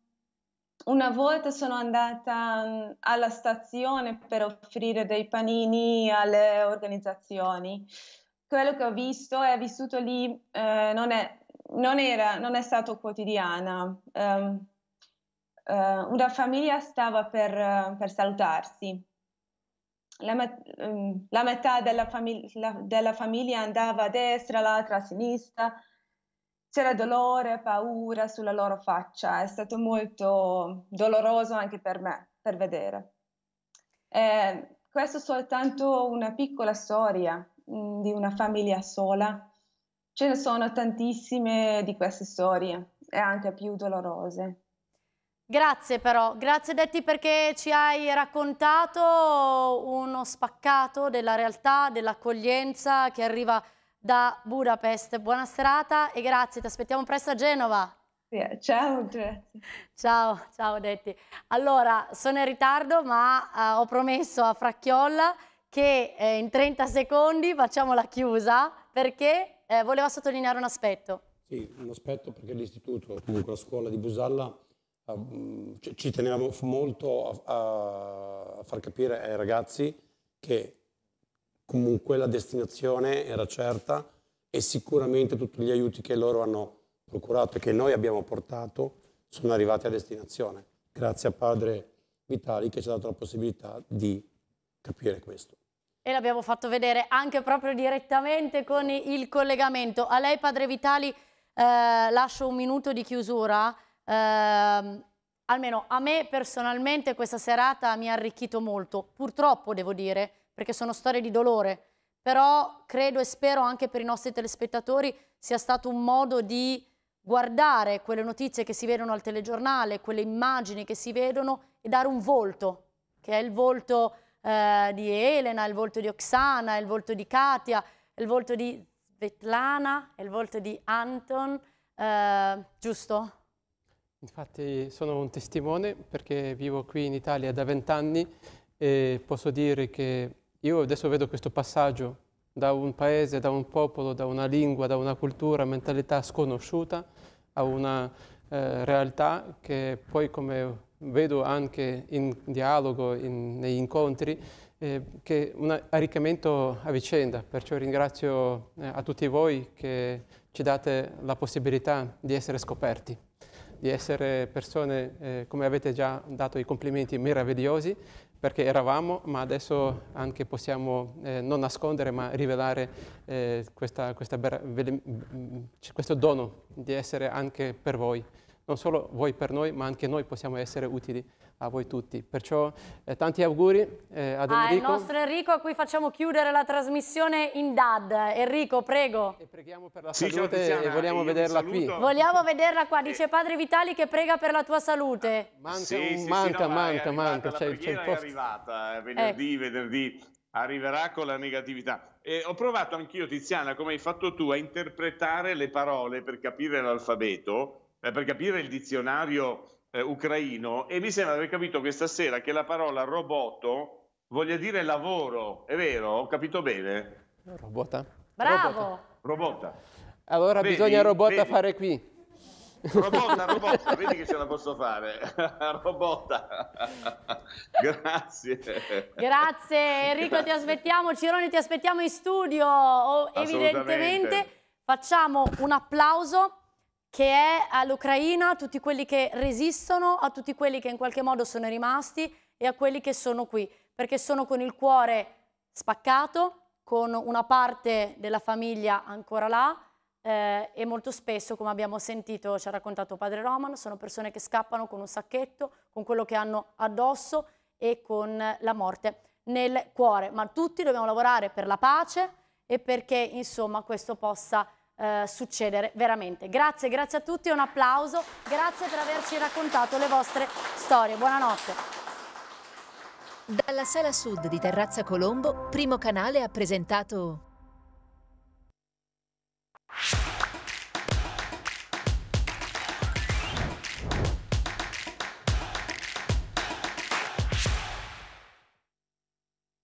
una volta sono andata um, alla stazione per offrire dei panini alle organizzazioni quello che ho visto e vissuto lì eh, non, è, non, era, non, è, stato quotidiana. Um, uh, una famiglia stava per, uh, per salutarsi. La, met- um, la metà della, famig- la, della, famiglia andava a destra, l'altra a sinistra. C'era dolore, paura sulla loro faccia. È stato molto doloroso anche per me, per vedere. Eh, questa è soltanto una piccola storia di una famiglia sola. Ce ne sono tantissime di queste storie e anche più dolorose. Grazie però, grazie Detti perché ci hai raccontato uno spaccato della realtà, dell'accoglienza che arriva da Budapest. Buona serata e grazie, ti aspettiamo presto a Genova. Yeah, ciao, grazie. Ciao, ciao Detti. Allora, sono in ritardo ma uh, ho promesso a Fracchiolla che eh, in 30 secondi facciamo la chiusa perché eh, voleva sottolineare un aspetto. Sì, un aspetto perché l'istituto, comunque la scuola di Busalla, uh, ci tenevamo molto a, a far capire ai ragazzi che comunque la destinazione era certa e sicuramente tutti gli aiuti che loro hanno procurato e che noi abbiamo portato sono arrivati a destinazione, grazie a Padre Vitali che ci ha dato la possibilità di capire questo. E l'abbiamo fatto vedere anche proprio direttamente con il collegamento. A lei, padre Vitali, eh, lascio un minuto di chiusura. Eh, almeno a me personalmente questa serata mi ha arricchito molto, purtroppo devo dire, perché sono storie di dolore, però credo e spero anche per i nostri telespettatori sia stato un modo di guardare quelle notizie che si vedono al telegiornale, quelle immagini che si vedono e dare un volto, che è il volto eh, di Elena, il volto di Oksana, il volto di Katia, il volto di Svetlana, il volto di Anton, eh, giusto? Infatti sono un testimone perché vivo qui in Italia da vent'anni e posso dire che io adesso vedo questo passaggio da un paese, da un popolo, da una lingua, da una cultura, mentalità sconosciuta a una eh, realtà che poi, come vedo anche in dialogo, in, negli incontri, eh, che un arricchimento a vicenda, perciò ringrazio eh, a tutti voi che ci date la possibilità di essere scoperti, di essere persone, eh, come avete già dato i complimenti, meravigliosi, perché eravamo, ma adesso anche possiamo eh, non nascondere, ma rivelare eh, questa, questa mm, mm, questo dono di essere anche per voi non solo voi per noi, ma anche noi possiamo essere utili a voi tutti. Perciò eh, tanti auguri eh, ad ah, Enrico. Al nostro Enrico a cui facciamo chiudere la trasmissione in DAD. Enrico, prego. E preghiamo per la sì, salute e vogliamo vederla qui. Vogliamo vederla qua, dice Padre Vitali che prega per la tua salute. Ah, manca, sì, un, sì, manca, sì, no, manca, manca. La c'è, c'è il posto. è arrivata, è eh, venerdì, ecco. venerdì arriverà con la negatività. E ho provato anch'io, Tiziana, come hai fatto tu, a interpretare le parole per capire l'alfabeto eh, per capire il dizionario eh, ucraino e mi sembra di aver capito questa sera che la parola roboto voglia dire lavoro, è vero? Ho capito bene? Robota. Bravo! Robota. Allora vedi, bisogna robota vedi. fare qui. Robota, robota, vedi che ce la posso fare. robota. Grazie. Grazie Enrico, Grazie. ti aspettiamo, Cironi ti aspettiamo in studio. Oh, evidentemente facciamo un applauso che è all'Ucraina, a tutti quelli che resistono, a tutti quelli che in qualche modo sono rimasti e a quelli che sono qui, perché sono con il cuore spaccato, con una parte della famiglia ancora là eh, e molto spesso, come abbiamo sentito, ci ha raccontato padre Roman, sono persone che scappano con un sacchetto, con quello che hanno addosso e con la morte nel cuore, ma tutti dobbiamo lavorare per la pace e perché insomma questo possa eh, succedere veramente. Grazie, grazie a tutti, un applauso, grazie per averci raccontato le vostre storie. Buonanotte. Dalla sala sud di Terrazza Colombo, Primo Canale ha presentato...